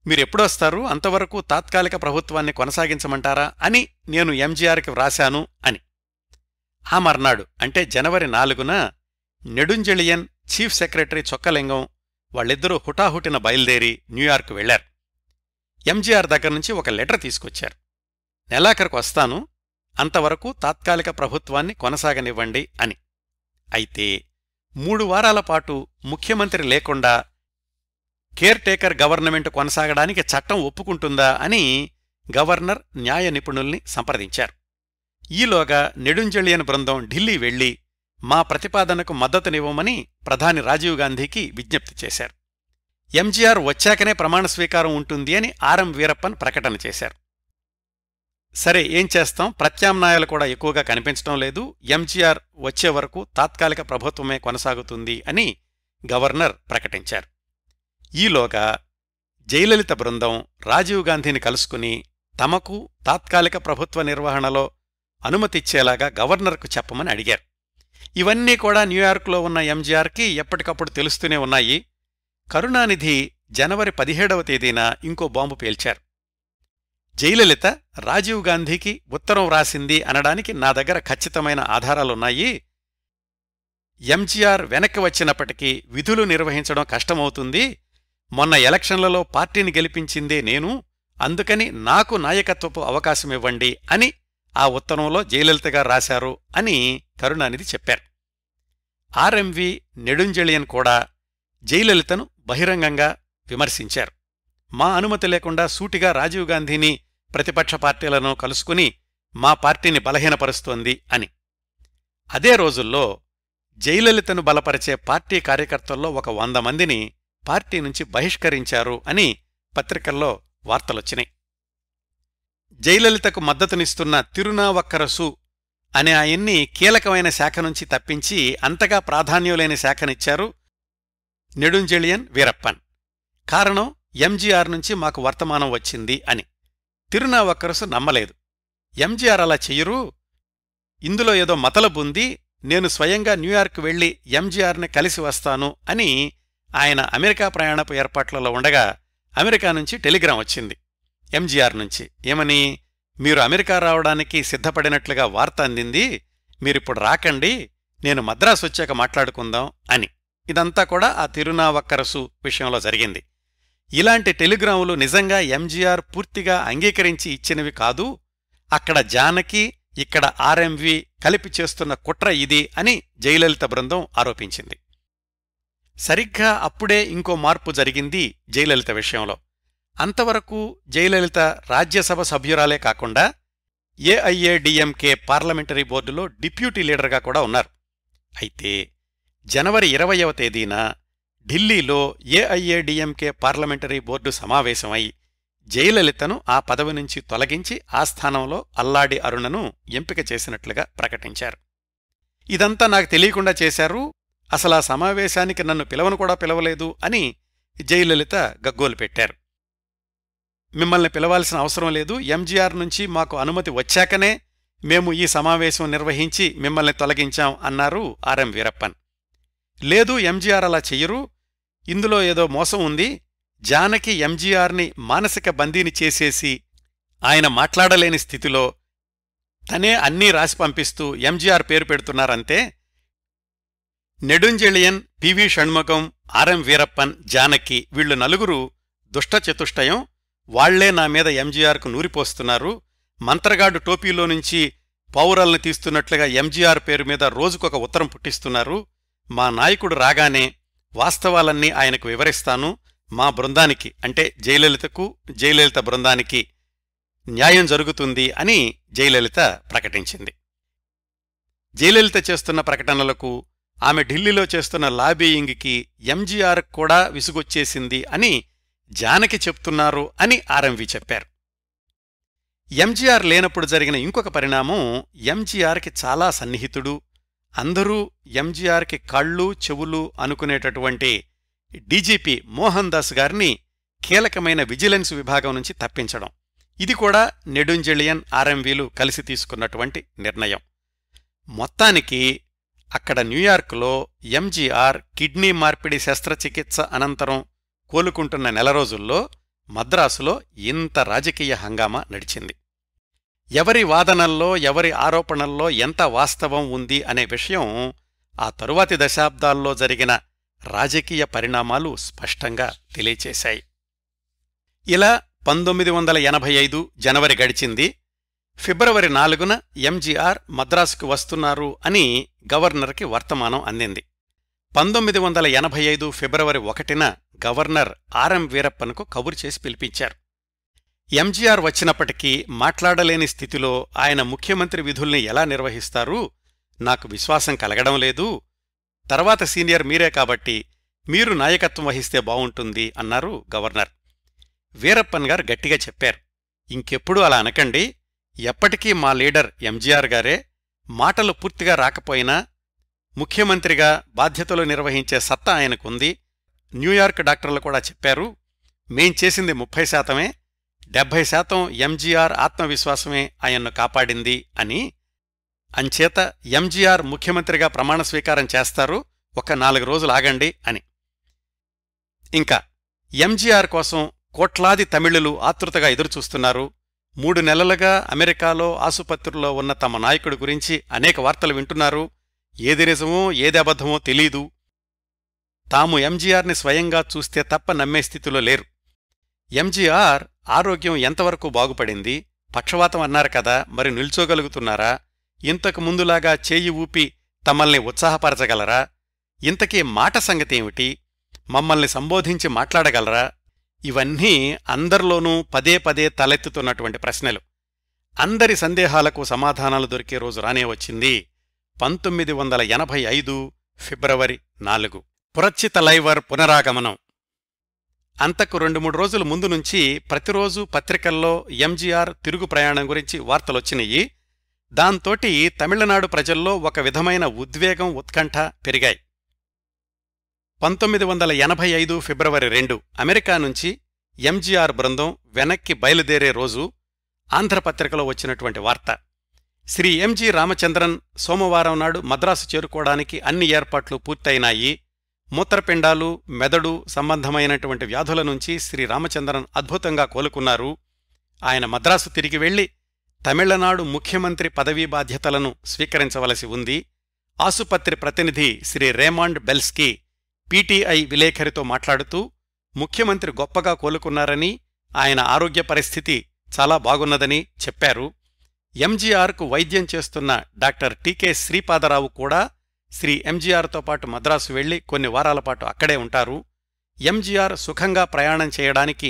మీరెప్పుడొస్తారు అంతవరకు తాత్కాలిక ప్రభుత్వాన్ని కొనసాగించమంటారా అని నేను ఎంజీఆర్కి వ్రాశాను అని ఆ మర్నాడు అంటే జనవరి నాలుగున నెడుంజలియన్ చీఫ్ సెక్రటరీ చొక్కలింగం వాళ్ళిద్దరూ హుటాహుటిన బయలుదేరి న్యూయార్క్ వెళ్లారు ఎంజీఆర్ దగ్గర నుంచి ఒక లెటర్ తీసుకొచ్చారు నెలాఖరుకు వస్తాను అంతవరకు తాత్కాలిక ప్రభుత్వాన్ని కొనసాగనివ్వండి అని అయితే మూడు వారాల పాటు ముఖ్యమంత్రి లేకుండా కేర్ టేకర్ గవర్నమెంట్ కొనసాగడానికి చట్టం ఒప్పుకుంటుందా అని గవర్నర్ న్యాయ నిపుణుల్ని సంప్రదించారు ఈలోగా నెడుంజలియన్ బృందం ఢిల్లీ వెళ్లి మా ప్రతిపాదనకు మద్దతునివ్వమని ప్రధాని రాజీవ్ గాంధీకి విజ్ఞప్తి చేశారు ఎంజీఆర్ వచ్చాకనే ప్రమాణ స్వీకారం ఉంటుంది అని ఆర్ఎం వీరప్పన్ ప్రకటన చేశారు సరే ఏం చేస్తాం ప్రత్యామ్నాయాలు కూడా ఎక్కువగా కనిపించడం లేదు ఎంజీఆర్ వచ్చే వరకు తాత్కాలిక ప్రభుత్వమే కొనసాగుతుంది అని గవర్నర్ ప్రకటించారు ఈలోగా జయలలిత బృందం రాజీవ్ గాంధీని కలుసుకుని తమకు తాత్కాలిక ప్రభుత్వ నిర్వహణలో అనుమతిచ్చేలాగా గవర్నర్కు చెప్పమని అడిగారు ఇవన్నీ కూడా న్యూయార్క్లో ఉన్న ఎంజీఆర్కి ఎప్పటికప్పుడు తెలుస్తూనే ఉన్నాయి కరుణానిధి జనవరి పదిహేడవ తేదీన ఇంకో బాంబు పేల్చారు జయలలిత రాజీవ్ గాంధీకి ఉత్తరం వ్రాసింది అనడానికి నా దగ్గర ఖచ్చితమైన ఆధారాలున్నాయి ఎంజీఆర్ వెనక్కి వచ్చినప్పటికీ విధులు నిర్వహించడం కష్టమవుతుంది మొన్న ఎలక్షన్లలో పార్టీని గెలిపించిందే నేను అందుకని నాకు నాయకత్వపు అవకాశమివ్వండి అని ఆ ఉత్తరంలో జయలలితగా రాశారు అని కరుణానిధి చెప్పారు ఆర్ఎంవి నెడుంజలియన్ కూడా జయలలితను బహిరంగంగా విమర్శించారు మా అనుమతి లేకుండా సూటిగా రాజీవ్ గాంధీని ప్రతిపక్ష పార్టీలను కలుసుకుని మా పార్టీని బలహీనపరుస్తోంది అని అదే రోజుల్లో జయలలితను బలపరిచే పార్టీ కార్యకర్తల్లో ఒక వంద మందిని పార్టీ నుంచి బహిష్కరించారు అని పత్రికల్లో వార్తలొచ్చినాయి జయలలితకు మద్దతునిస్తున్న తిరునావక్కరసు అనే ఆయన్ని కీలకమైన శాఖ నుంచి తప్పించి అంతగా ప్రాధాన్యం లేని శాఖనిచ్చారు నెడుంజలియన్ వీరప్పన్ కారణం ఎంజీఆర్ నుంచి మాకు వర్తమానం వచ్చింది అని తిరునావక్కరసు నమ్మలేదు ఎంజీఆర్ అలా చెయ్యరు ఇందులో ఏదో మతలబుంది నేను స్వయంగా న్యూయార్క్ వెళ్లి ఎంజీఆర్ని కలిసి వస్తాను అని ఆయన అమెరికా ప్రయాణపు ఏర్పాట్లలో ఉండగా అమెరికా నుంచి టెలిగ్రాం వచ్చింది ఎంజీఆర్ నుంచి ఏమని మీరు అమెరికా రావడానికి సిద్ధపడినట్లుగా వార్త అందింది మీరిప్పుడు రాకండి నేను మద్రాసు వచ్చాక మాట్లాడుకుందాం అని ఇదంతా కూడా ఆ తిరునావక్కరసు విషయంలో జరిగింది ఇలాంటి టెలిగ్రాములు నిజంగా ఎంజీఆర్ పూర్తిగా అంగీకరించి ఇచ్చినవి కాదు అక్కడ జానకి ఇక్కడ ఆర్ఎంవి కలిపి చేస్తున్న కుట్ర ఇది అని జయలలిత బృందం ఆరోపించింది సరిగ్గా అప్పుడే ఇంకో మార్పు జరిగింది జయలలిత విషయంలో అంతవరకు జయలలిత రాజ్యసభ సభ్యురాలే కాకుండా ఏఐఏడిఎంకే పార్లమెంటరీ బోర్డులో డిప్యూటీ లీడర్గా కూడా ఉన్నారు అయితే జనవరి ఇరవయవ తేదీన ఢిల్లీలో ఏఐఏడిఎంకే పార్లమెంటరీ బోర్డు సమావేశమై జయలలితను ఆ పదవి నుంచి తొలగించి ఆ స్థానంలో అల్లాడి అరుణను ఎంపిక చేసినట్లుగా ప్రకటించారు ఇదంతా నాకు తెలియకుండా చేశారు ఆ సమావేశానికి నన్ను పిలవను కూడా పిలవలేదు అని జయలలిత గగ్గోలు పెట్టారు మిమ్మల్ని పిలవాల్సిన అవసరం లేదు ఎంజీఆర్ నుంచి మాకు అనుమతి వచ్చాకనే మేము ఈ సమావేశం నిర్వహించి మిమ్మల్ని తొలగించాం అన్నారు ఆర్ఎం వీరప్పన్ లేదు ఎంజీఆర్ అలా చెయ్యరు ఇందులో ఏదో మోసం ఉంది జానకి ఎంజీఆర్ని మానసిక బందీని చేసేసి ఆయన మాట్లాడలేని స్థితిలో తనే అన్నీ రాసి పంపిస్తూ ఎంజీఆర్ పేరు పెడుతున్నారంతే నెడుంజెళియన్ పివి షణ్ముఖం ఆర్ఎం వీరప్పన్ జానకి వీళ్లు నలుగురు దుష్టచతుష్టయం వాళ్లే నా మీద ఎంజీఆర్కు నూరిపోస్తున్నారు మంత్రగాడు టోపీలో నుంచి పౌరల్ని తీస్తున్నట్లుగా ఎంజీఆర్ పేరు మీద రోజుకొక ఉత్తరం పుట్టిస్తున్నారు మా నాయకుడు రాగానే వాస్తవాలన్నీ ఆయనకు వివరిస్తాను మా బృందానికి అంటే జయలలితకు జయలలిత బృందానికి న్యాయం జరుగుతుంది అని జయలలిత ప్రకటించింది జయలలిత చేస్తున్న ప్రకటనలకు ఆమె ఢిల్లీలో చేస్తున్న లాబీయింగ్కి ఎంజీఆర్ కూడా విసుగొచ్చేసింది అని జానకి చెప్తున్నారు అని ఆర్ఎంవి చెప్పారు ఎంజీఆర్ లేనప్పుడు జరిగిన ఇంకొక పరిణామం ఎంజీఆర్కి చాలా సన్నిహితుడు అందరూ ఎంజీఆర్కి కళ్ళు చెవులు అనుకునేటటువంటి డీజీపీ మోహన్ దాస్ గారిని కీలకమైన విజిలెన్స్ విభాగం నుంచి తప్పించడం ఇది కూడా నెడుంజలియన్ ఆర్ఎంవీలు కలిసి తీసుకున్నటువంటి నిర్ణయం మొత్తానికి అక్కడ న్యూయార్క్లో ఎంజీఆర్ కిడ్నీ మార్పిడి శస్త్రచికిత్స అనంతరం కోలుకుంటున్న నెల రోజుల్లో మద్రాసులో ఇంత రాజకీయ హంగామా నడిచింది ఎవరి వాదనల్లో ఎవరి ఆరోపణల్లో ఎంత వాస్తవం ఉంది అనే విషయం ఆ తరువాతి దశాబ్దాల్లో జరిగిన రాజకీయ పరిణామాలు స్పష్టంగా తెలియచేశాయి ఇలా పంతొమ్మిది వందల ఎనభై ఐదు జనవరి గడిచింది ఫిబ్రవరి నాలుగున ఎంజీఆర్ మద్రాసుకు వస్తున్నారు అని గవర్నర్కి వర్తమానం అందింది పంతొమ్మిది వందల ఎనభై ఐదు ఫిబ్రవరి ఒకటిన గవర్నర్ ఆర్ఎం వీరప్పన్కు కబురు చేసి పిలిపించారు ఎంజీఆర్ వచ్చినప్పటికీ మాట్లాడలేని స్థితిలో ఆయన ముఖ్యమంత్రి విధుల్ని ఎలా నిర్వహిస్తారు నాకు విశ్వాసం కలగడం లేదు తర్వాత సీనియర్ మీరే కాబట్టి మీరు నాయకత్వం వహిస్తే బావుంటుంది అన్నారు గవర్నర్ వీరప్పన్ గారు గట్టిగా చెప్పారు ఇంకెప్పుడూ అలా అనకండి ఎప్పటికీ మా లీడర్ ఎంజీఆర్ గారే మాటలు పూర్తిగా రాకపోయినా ముఖ్యమంత్రిగా బాధ్యతలు నిర్వహించే సత్తా ఆయనకుంది న్యూయార్క్ డాక్టర్లు కూడా చెప్పారు మేం చేసింది ముప్పై శాతమే డెబ్భై శాతం ఎంజీఆర్ ఆత్మవిశ్వాసమే ఆయన్ను కాపాడింది అని అంచేత ఎంజీఆర్ ముఖ్యమంత్రిగా ప్రమాణ స్వీకారం చేస్తారు ఒక నాలుగు రోజులు ఆగండి అని ఇంకా ఎంజీఆర్ కోసం కోట్లాది తమిళులు ఆతృతగా ఎదురుచూస్తున్నారు మూడు నెలలుగా అమెరికాలో ఆసుపత్రుల్లో ఉన్న తమ నాయకుడి గురించి అనేక వార్తలు వింటున్నారు ఏది నిజమో ఏది అబద్ధమో తెలీదు తాము ఎంజీఆర్ని స్వయంగా చూస్తే తప్ప నమ్మే స్థితిలో లేరు ఎంజీఆర్ ఆరోగ్యం ఎంతవరకు బాగుపడింది పక్షవాతం అన్నారు కదా మరి నిల్చోగలుగుతున్నారా ఇంతకు ముందులాగా చేయి ఊపి తమల్ని ఉత్సాహపరచగలరా ఇంతకీ మాట సంగతేమిటి మమ్మల్ని సంబోధించి మాట్లాడగలరా ఇవన్నీ అందరిలోనూ పదే పదే తలెత్తుతున్నటువంటి ప్రశ్నలు అందరి సందేహాలకు సమాధానాలు దొరికే రోజు రానే వచ్చింది పంతొమ్మిది వందల ఎనభై ఐదు ఫిబ్రవరి నాలుగు పురచ్చిత లైవర్ పునరాగమనం అంతకు రెండు మూడు రోజుల ముందు నుంచి ప్రతిరోజు పత్రికల్లో ఎంజీఆర్ తిరుగు ప్రయాణం గురించి వార్తలొచ్చినాయి దాంతోటి తమిళనాడు ప్రజల్లో ఒక విధమైన ఉద్వేగం ఉత్కంఠ పెరిగాయి పంతొమ్మిది వందల ఎనభై ఐదు ఫిబ్రవరి రెండు అమెరికా నుంచి ఎంజీఆర్ బృందం వెనక్కి బయలుదేరే రోజు ఆంధ్రపత్రికలో వచ్చినటువంటి వార్త శ్రీ ఎంజి రామచంద్రన్ సోమవారం నాడు మద్రాసు చేరుకోవడానికి అన్ని ఏర్పాట్లు పూర్తయినాయి మూత్రపిండాలు మెదడు సంబంధమైనటువంటి వ్యాధుల నుంచి శ్రీ రామచంద్రన్ అద్భుతంగా కోలుకున్నారు ఆయన మద్రాసు తిరిగి వెళ్లి తమిళనాడు ముఖ్యమంత్రి పదవీ బాధ్యతలను స్వీకరించవలసి ఉంది ఆసుపత్రి ప్రతినిధి శ్రీ రేమాండ్ బెల్స్కీ పీటీఐ విలేఖరితో మాట్లాడుతూ ముఖ్యమంత్రి గొప్పగా కోలుకున్నారని ఆయన ఆరోగ్య పరిస్థితి చాలా బాగున్నదని చెప్పారు ఎంజీఆర్కు వైద్యం చేస్తున్న డాక్టర్ టీకే శ్రీపాదరావు కూడా శ్రీ ఎంజీఆర్తో పాటు మద్రాసు వెళ్లి కొన్ని వారాల పాటు అక్కడే ఉంటారు ఎంజీఆర్ సుఖంగా ప్రయాణం చేయడానికి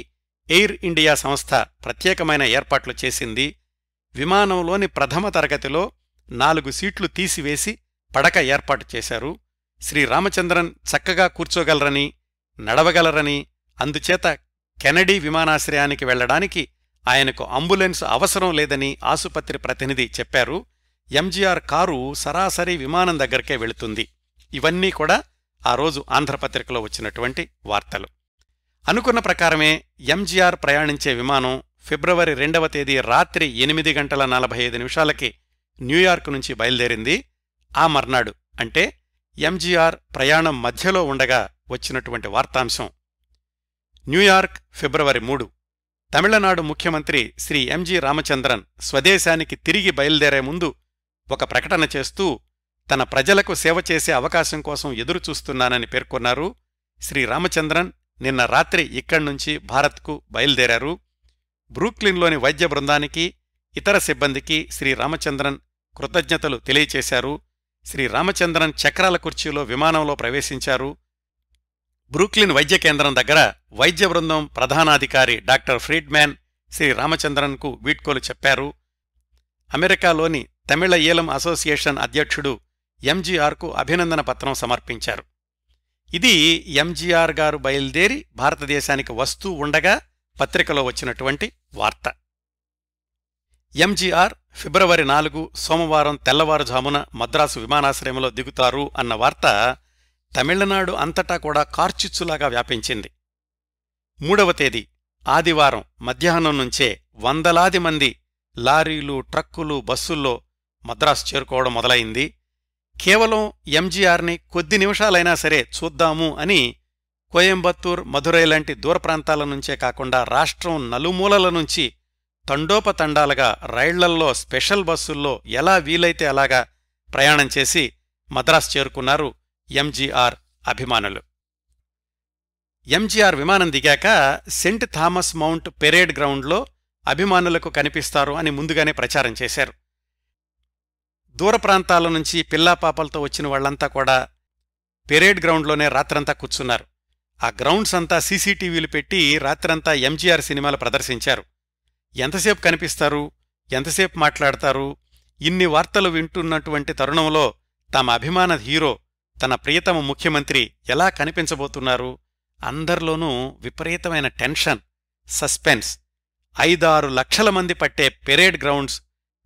ఎయిర్ ఇండియా సంస్థ ప్రత్యేకమైన ఏర్పాట్లు చేసింది విమానంలోని ప్రథమ తరగతిలో నాలుగు సీట్లు తీసివేసి పడక ఏర్పాటు చేశారు శ్రీరామచంద్రన్ చక్కగా కూర్చోగలరని నడవగలరని అందుచేత కెనడీ విమానాశ్రయానికి వెళ్లడానికి ఆయనకు అంబులెన్సు అవసరం లేదని ఆసుపత్రి ప్రతినిధి చెప్పారు ఎంజీఆర్ కారు సరాసరి విమానం దగ్గరకే వెళుతుంది ఇవన్నీ కూడా ఆ రోజు ఆంధ్రపత్రికలో వచ్చినటువంటి వార్తలు అనుకున్న ప్రకారమే ఎంజీఆర్ ప్రయాణించే విమానం ఫిబ్రవరి రెండవ తేదీ రాత్రి ఎనిమిది గంటల నలభై ఐదు నిమిషాలకి న్యూయార్క్ నుంచి బయలుదేరింది ఆ మర్నాడు అంటే ఎంజీఆర్ ప్రయాణం మధ్యలో ఉండగా వచ్చినటువంటి వార్తాంశం న్యూయార్క్ ఫిబ్రవరి మూడు తమిళనాడు ముఖ్యమంత్రి శ్రీ ఎంజి రామచంద్రన్ స్వదేశానికి తిరిగి బయలుదేరే ముందు ఒక ప్రకటన చేస్తూ తన ప్రజలకు సేవ చేసే అవకాశం కోసం ఎదురుచూస్తున్నానని పేర్కొన్నారు శ్రీ రామచంద్రన్ నిన్న రాత్రి ఇక్కడ్నుంచి భారత్కు బయలుదేరారు బ్రూక్లిన్లోని వైద్య బృందానికి ఇతర సిబ్బందికి శ్రీ రామచంద్రన్ కృతజ్ఞతలు తెలియచేశారు శ్రీరామచంద్రన్ చక్రాల కుర్చీలో విమానంలో ప్రవేశించారు బ్రూక్లిన్ వైద్య కేంద్రం దగ్గర వైద్య బృందం ప్రధానాధికారి డాక్టర్ ఫ్రీడ్మ్యాన్ శ్రీరామచంద్రన్కు వీడ్కోలు చెప్పారు అమెరికాలోని తమిళ ఈలం అసోసియేషన్ అధ్యక్షుడు ఎంజీఆర్కు అభినందన పత్రం సమర్పించారు ఇది ఎంజీఆర్ గారు బయలుదేరి భారతదేశానికి వస్తూ ఉండగా పత్రికలో వచ్చినటువంటి వార్త ఎంజీఆర్ ఫిబ్రవరి నాలుగు సోమవారం తెల్లవారుజామున మద్రాసు విమానాశ్రయంలో దిగుతారు అన్న వార్త తమిళనాడు అంతటా కూడా కార్చిచ్చులాగా వ్యాపించింది మూడవ తేదీ ఆదివారం మధ్యాహ్నం నుంచే వందలాది మంది లారీలు ట్రక్కులు బస్సుల్లో మద్రాసు చేరుకోవడం మొదలైంది కేవలం ఎంజీఆర్ని కొద్ది నిమిషాలైనా సరే చూద్దాము అని కోయంబత్తూర్ మధురై లాంటి దూర ప్రాంతాల నుంచే కాకుండా రాష్ట్రం నలుమూలల నుంచి తండోపతండాలుగా రైళ్లల్లో స్పెషల్ బస్సుల్లో ఎలా వీలైతే అలాగా ప్రయాణం చేసి మద్రాస్ చేరుకున్నారు ఎంజీఆర్ అభిమానులు ఎంజీఆర్ విమానం దిగాక సెంట్ థామస్ మౌంట్ పెరేడ్ గ్రౌండ్లో అభిమానులకు కనిపిస్తారు అని ముందుగానే ప్రచారం చేశారు దూర ప్రాంతాల నుంచి పిల్లాపాపలతో వచ్చిన వాళ్లంతా కూడా పెరేడ్ గ్రౌండ్లోనే రాత్రంతా కూర్చున్నారు ఆ గ్రౌండ్స్ అంతా సీసీటీవీలు పెట్టి రాత్రంతా ఎంజీఆర్ సినిమాలు ప్రదర్శించారు ఎంతసేపు కనిపిస్తారు ఎంతసేపు మాట్లాడతారు ఇన్ని వార్తలు వింటున్నటువంటి తరుణంలో తమ అభిమాన హీరో తన ప్రియతమ ముఖ్యమంత్రి ఎలా కనిపించబోతున్నారు అందరిలోనూ విపరీతమైన టెన్షన్ సస్పెన్స్ ఐదారు లక్షల మంది పట్టే పెరేడ్ గ్రౌండ్స్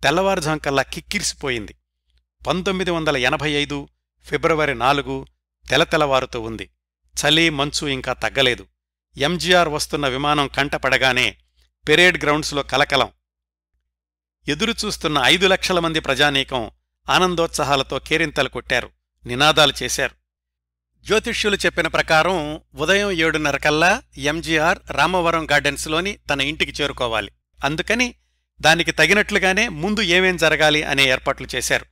తెల్లవారుజాంకల్లా కిక్కిరిసిపోయింది పంతొమ్మిది వందల ఎనభై ఐదు ఫిబ్రవరి నాలుగు తెలతెలవారుతూ ఉంది చలి మంచు ఇంకా తగ్గలేదు ఎంజీఆర్ వస్తున్న విమానం కంటపడగానే పెరేడ్ గ్రౌండ్స్లో కలకలం ఎదురు చూస్తున్న ఐదు లక్షల మంది ప్రజానీకం ఆనందోత్సాహాలతో కేరింతలు కొట్టారు నినాదాలు చేశారు జ్యోతిష్యులు చెప్పిన ప్రకారం ఉదయం ఏడున్నరకల్లా ఎంజీఆర్ రామవరం గార్డెన్స్లోని తన ఇంటికి చేరుకోవాలి అందుకని దానికి తగినట్లుగానే ముందు ఏమేం జరగాలి అనే ఏర్పాట్లు చేశారు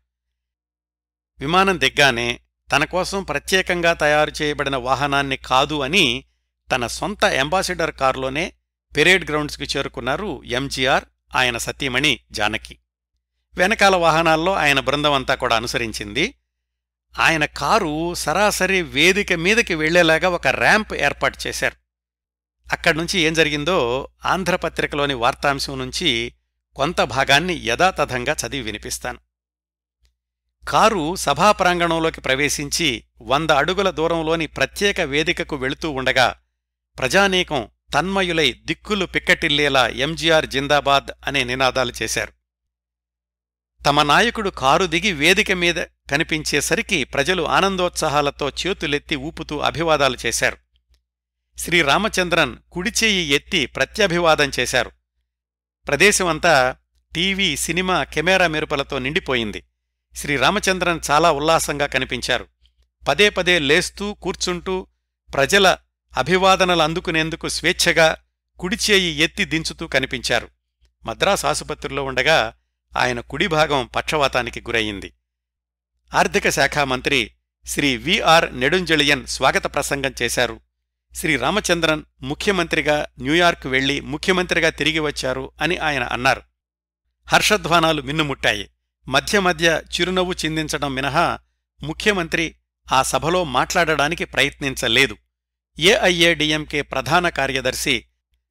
విమానం దిగ్గానే తన కోసం ప్రత్యేకంగా తయారు చేయబడిన వాహనాన్ని కాదు అని తన సొంత అంబాసిడర్ కారులోనే పెరేడ్ గ్రౌండ్స్కి చేరుకున్నారు ఎంజీఆర్ ఆయన సతీమణి జానకి వెనకాల వాహనాల్లో ఆయన బృందం అంతా కూడా అనుసరించింది ఆయన కారు సరాసరి వేదిక మీదకి వెళ్లేలాగా ఒక ర్యాంప్ ఏర్పాటు చేశారు అక్కడి నుంచి ఏం జరిగిందో ఆంధ్రపత్రికలోని వార్తాంశం నుంచి కొంత భాగాన్ని యథాతథంగా చదివి వినిపిస్తాను కారు సభా ప్రాంగణంలోకి ప్రవేశించి వంద అడుగుల దూరంలోని ప్రత్యేక వేదికకు వెళుతూ ఉండగా ప్రజానీకం తన్మయులై దిక్కులు పిక్కటిల్లేలా ఎంజీఆర్ జిందాబాద్ అనే నినాదాలు చేశారు తమ నాయకుడు కారు దిగి వేదిక మీద కనిపించేసరికి ప్రజలు ఆనందోత్సాహాలతో చేతులెత్తి ఊపుతూ అభివాదాలు చేశారు శ్రీరామచంద్రన్ కుడిచేయి ఎత్తి ప్రత్యభివాదం చేశారు ప్రదేశమంతా టీవీ సినిమా కెమెరా మెరుపలతో నిండిపోయింది శ్రీరామచంద్రన్ చాలా ఉల్లాసంగా కనిపించారు పదే పదే లేస్తూ కూర్చుంటూ ప్రజల అభివాదనలు అందుకునేందుకు స్వేచ్ఛగా కుడిచేయి ఎత్తి దించుతూ కనిపించారు మద్రాసు ఆసుపత్రిలో ఉండగా ఆయన కుడిభాగం పక్షవాతానికి గురయింది ఆర్థిక శాఖ మంత్రి శ్రీ విఆర్ నెడుంజలియన్ స్వాగత ప్రసంగం చేశారు శ్రీ రామచంద్రన్ ముఖ్యమంత్రిగా న్యూయార్క్ వెళ్లి ముఖ్యమంత్రిగా తిరిగి వచ్చారు అని ఆయన అన్నారు హర్షధ్వానాలు మిన్నుముట్టాయి మధ్య మధ్య చిరునవ్వు చిందించడం మినహా ముఖ్యమంత్రి ఆ సభలో మాట్లాడడానికి ప్రయత్నించలేదు ఏఐఏడిఎంకే ప్రధాన కార్యదర్శి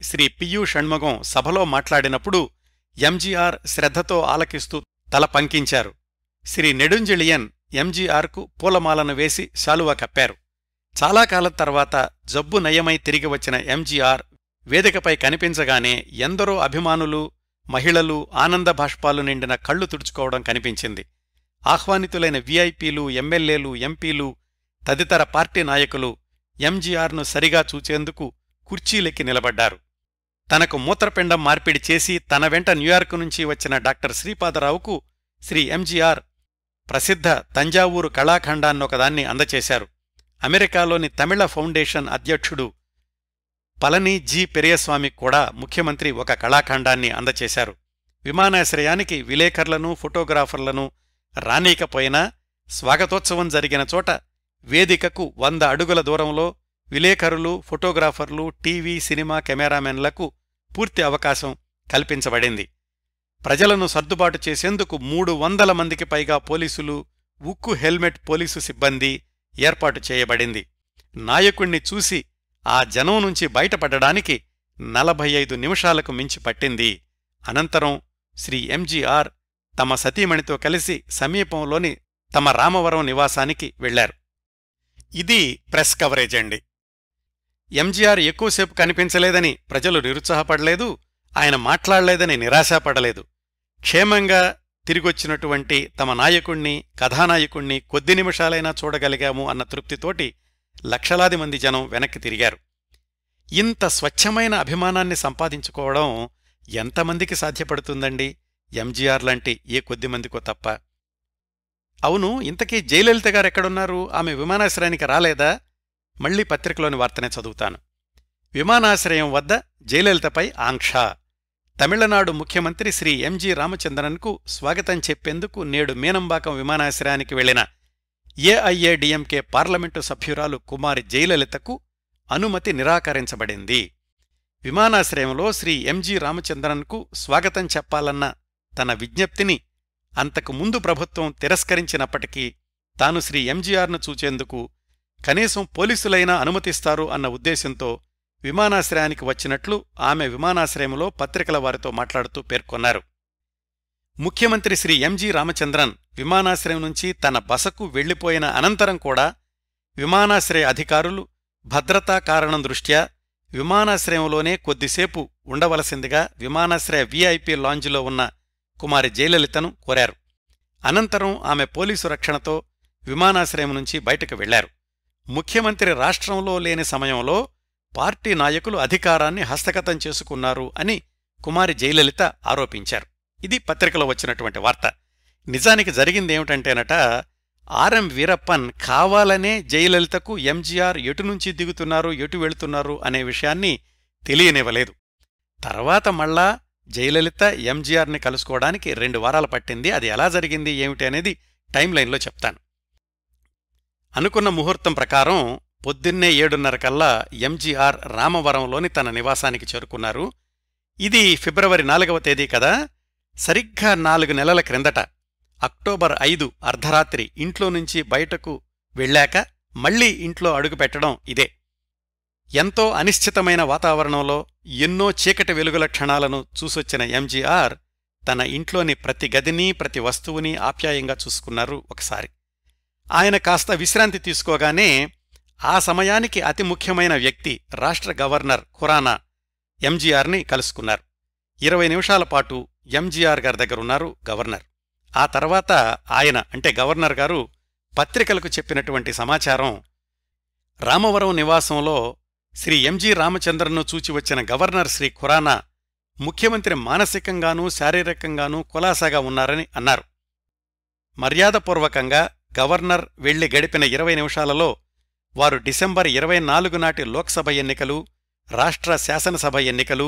శ్రీ పియూ షణ్ముగం సభలో మాట్లాడినప్పుడు ఎంజీఆర్ శ్రద్ధతో ఆలకిస్తూ తల పంకించారు శ్రీ నెడుంజలియన్ ఎంజీఆర్కు పూలమాలను వేసి శాలువా కప్పారు చాలా కాలం తర్వాత జబ్బు నయమై తిరిగి వచ్చిన ఎంజీఆర్ వేదికపై కనిపించగానే ఎందరో అభిమానులు మహిళలు ఆనంద భాష్పాలు నిండిన కళ్ళు తుడుచుకోవడం కనిపించింది ఆహ్వానితులైన విఐపీలు ఎమ్మెల్యేలు ఎంపీలు తదితర పార్టీ నాయకులు ఎంజీఆర్ను సరిగా చూచేందుకు కుర్చీలెక్కి నిలబడ్డారు తనకు మూత్రపిండం మార్పిడి చేసి తన వెంట న్యూయార్క్ నుంచి వచ్చిన డాక్టర్ శ్రీపాదరావుకు శ్రీ ఎంజీఆర్ ప్రసిద్ధ తంజావూరు కళాఖండాన్నొకదాన్ని అందచేశారు అమెరికాలోని తమిళ ఫౌండేషన్ అధ్యక్షుడు పలని జి పెరియస్వామి కూడా ముఖ్యమంత్రి ఒక కళాఖండాన్ని అందచేశారు విమానాశ్రయానికి విలేకర్లను ఫోటోగ్రాఫర్లను రానీకపోయినా స్వాగతోత్సవం జరిగిన చోట వేదికకు వంద అడుగుల దూరంలో విలేకరులు ఫోటోగ్రాఫర్లు టీవీ సినిమా కెమెరామెన్లకు పూర్తి అవకాశం కల్పించబడింది ప్రజలను సర్దుబాటు చేసేందుకు మూడు వందల మందికి పైగా పోలీసులు ఉక్కు హెల్మెట్ పోలీసు సిబ్బంది ఏర్పాటు చేయబడింది నాయకుణ్ణి చూసి ఆ జనం నుంచి బయటపడడానికి నలభై ఐదు నిమిషాలకు మించి పట్టింది అనంతరం శ్రీ ఎంజీఆర్ తమ సతీమణితో కలిసి సమీపంలోని తమ రామవరం నివాసానికి వెళ్లారు ఇది ప్రెస్ కవరేజ్ అండి ఎంజీఆర్ ఎక్కువసేపు కనిపించలేదని ప్రజలు నిరుత్సాహపడలేదు ఆయన మాట్లాడలేదని నిరాశపడలేదు క్షేమంగా తిరిగొచ్చినటువంటి తమ నాయకుణ్ణి కథానాయకుణ్ణి కొద్ది నిమిషాలైనా చూడగలిగాము అన్న తృప్తితోటి లక్షలాది మంది జనం వెనక్కి తిరిగారు ఇంత స్వచ్ఛమైన అభిమానాన్ని సంపాదించుకోవడం ఎంతమందికి సాధ్యపడుతుందండి ఎంజీఆర్ లాంటి ఏ కొద్దిమందికో తప్ప అవును ఇంతకీ జయలలిత గారు ఎక్కడున్నారు ఆమె విమానాశ్రయానికి రాలేదా మళ్లీ పత్రికలోని వార్తనే చదువుతాను విమానాశ్రయం వద్ద జయలలితపై ఆంక్ష తమిళనాడు ముఖ్యమంత్రి శ్రీ ఎంజి రామచంద్రన్కు స్వాగతం చెప్పేందుకు నేడు మీనంబాకం విమానాశ్రయానికి వెళ్లిన ఏఐఏడిఎంకే పార్లమెంటు సభ్యురాలు కుమారి జయలలితకు అనుమతి నిరాకరించబడింది విమానాశ్రయంలో శ్రీ ఎంజి రామచంద్రన్కు స్వాగతం చెప్పాలన్న తన విజ్ఞప్తిని అంతకు ముందు ప్రభుత్వం తిరస్కరించినప్పటికీ తాను శ్రీ ఎంజీఆర్ను చూచేందుకు కనీసం పోలీసులైనా అనుమతిస్తారు అన్న ఉద్దేశంతో విమానాశ్రయానికి వచ్చినట్లు ఆమె విమానాశ్రయంలో పత్రికల వారితో మాట్లాడుతూ పేర్కొన్నారు ముఖ్యమంత్రి శ్రీ ఎంజి రామచంద్రన్ విమానాశ్రయం నుంచి తన బసకు వెళ్లిపోయిన అనంతరం కూడా విమానాశ్రయ అధికారులు భద్రతా కారణం దృష్ట్యా విమానాశ్రయంలోనే కొద్దిసేపు ఉండవలసిందిగా విమానాశ్రయ విఐపి లాంజ్లో ఉన్న కుమారి జయలలితను కోరారు అనంతరం ఆమె పోలీసు రక్షణతో విమానాశ్రయం నుంచి బయటకు వెళ్లారు ముఖ్యమంత్రి రాష్ట్రంలో లేని సమయంలో పార్టీ నాయకులు అధికారాన్ని హస్తగతం చేసుకున్నారు అని కుమారి జయలలిత ఆరోపించారు ఇది పత్రికలో వచ్చినటువంటి వార్త నిజానికి జరిగిందేమిటంటేనట ఆర్ఎం వీరప్పన్ కావాలనే జయలలితకు ఎంజీఆర్ ఎటునుంచి దిగుతున్నారు ఎటు వెళుతున్నారు అనే విషయాన్ని తెలియనివ్వలేదు తర్వాత మళ్ళా జయలలిత ఎంజీఆర్ని కలుసుకోవడానికి రెండు వారాలు పట్టింది అది ఎలా జరిగింది ఏమిటి అనేది లైన్లో చెప్తాను అనుకున్న ముహూర్తం ప్రకారం పొద్దున్నే ఏడున్నర కల్లా ఎంజీఆర్ రామవరంలోని తన నివాసానికి చేరుకున్నారు ఇది ఫిబ్రవరి నాలుగవ తేదీ కదా సరిగ్గా నాలుగు నెలల క్రిందట అక్టోబర్ ఐదు అర్ధరాత్రి ఇంట్లో నుంచి బయటకు వెళ్ళాక మళ్లీ ఇంట్లో అడుగుపెట్టడం ఇదే ఎంతో అనిశ్చితమైన వాతావరణంలో ఎన్నో చీకటి వెలుగుల క్షణాలను చూసొచ్చిన ఎంజీఆర్ తన ఇంట్లోని ప్రతి గదిని ప్రతి వస్తువుని ఆప్యాయంగా చూసుకున్నారు ఒకసారి ఆయన కాస్త విశ్రాంతి తీసుకోగానే ఆ సమయానికి అతి ముఖ్యమైన వ్యక్తి రాష్ట్ర గవర్నర్ ఖురానా ఎంజీఆర్ని కలుసుకున్నారు ఇరవై నిమిషాల పాటు ఎంజీఆర్ గారి దగ్గరున్నారు గవర్నర్ ఆ తర్వాత ఆయన అంటే గవర్నర్ గారు పత్రికలకు చెప్పినటువంటి సమాచారం రామవరం నివాసంలో శ్రీ ఎంజి రామచంద్రన్ను చూచి వచ్చిన గవర్నర్ శ్రీ ఖురానా ముఖ్యమంత్రి మానసికంగానూ శారీరకంగానూ కులాసాగా ఉన్నారని అన్నారు మర్యాదపూర్వకంగా గవర్నర్ వెళ్లి గడిపిన ఇరవై నిమిషాలలో వారు డిసెంబర్ ఇరవై నాలుగు నాటి లోక్సభ ఎన్నికలు రాష్ట్ర శాసనసభ ఎన్నికలు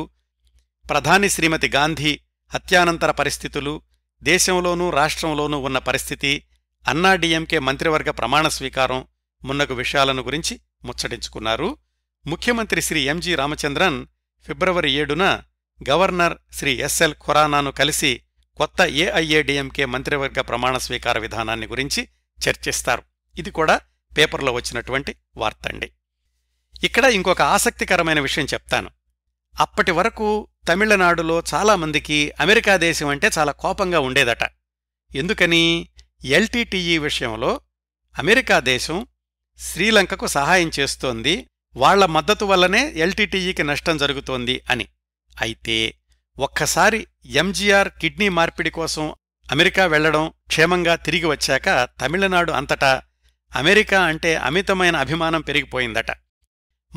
ప్రధాని శ్రీమతి గాంధీ హత్యానంతర పరిస్థితులు దేశంలోనూ రాష్ట్రంలోనూ ఉన్న పరిస్థితి అన్నాడీఎంకే మంత్రివర్గ ప్రమాణ స్వీకారం మున్నగు విషయాలను గురించి ముచ్చటించుకున్నారు ముఖ్యమంత్రి శ్రీ ఎంజి రామచంద్రన్ ఫిబ్రవరి ఏడున గవర్నర్ శ్రీ ఎస్ఎల్ ఖురానాను కలిసి కొత్త ఏఐఏడిఎంకే మంత్రివర్గ ప్రమాణ స్వీకార విధానాన్ని గురించి చర్చిస్తారు ఇది కూడా పేపర్లో వచ్చినటువంటి వార్త అండి ఇక్కడ ఇంకొక ఆసక్తికరమైన విషయం చెప్తాను అప్పటి వరకు తమిళనాడులో చాలామందికి అమెరికా దేశం అంటే చాలా కోపంగా ఉండేదట ఎందుకని ఎల్టీటీఈ విషయంలో అమెరికా దేశం శ్రీలంకకు సహాయం చేస్తోంది వాళ్ల మద్దతు వల్లనే ఎల్టీటీఈకి నష్టం జరుగుతోంది అని అయితే ఒక్కసారి ఎంజీఆర్ కిడ్నీ మార్పిడి కోసం అమెరికా వెళ్లడం క్షేమంగా తిరిగి వచ్చాక తమిళనాడు అంతటా అమెరికా అంటే అమితమైన అభిమానం పెరిగిపోయిందట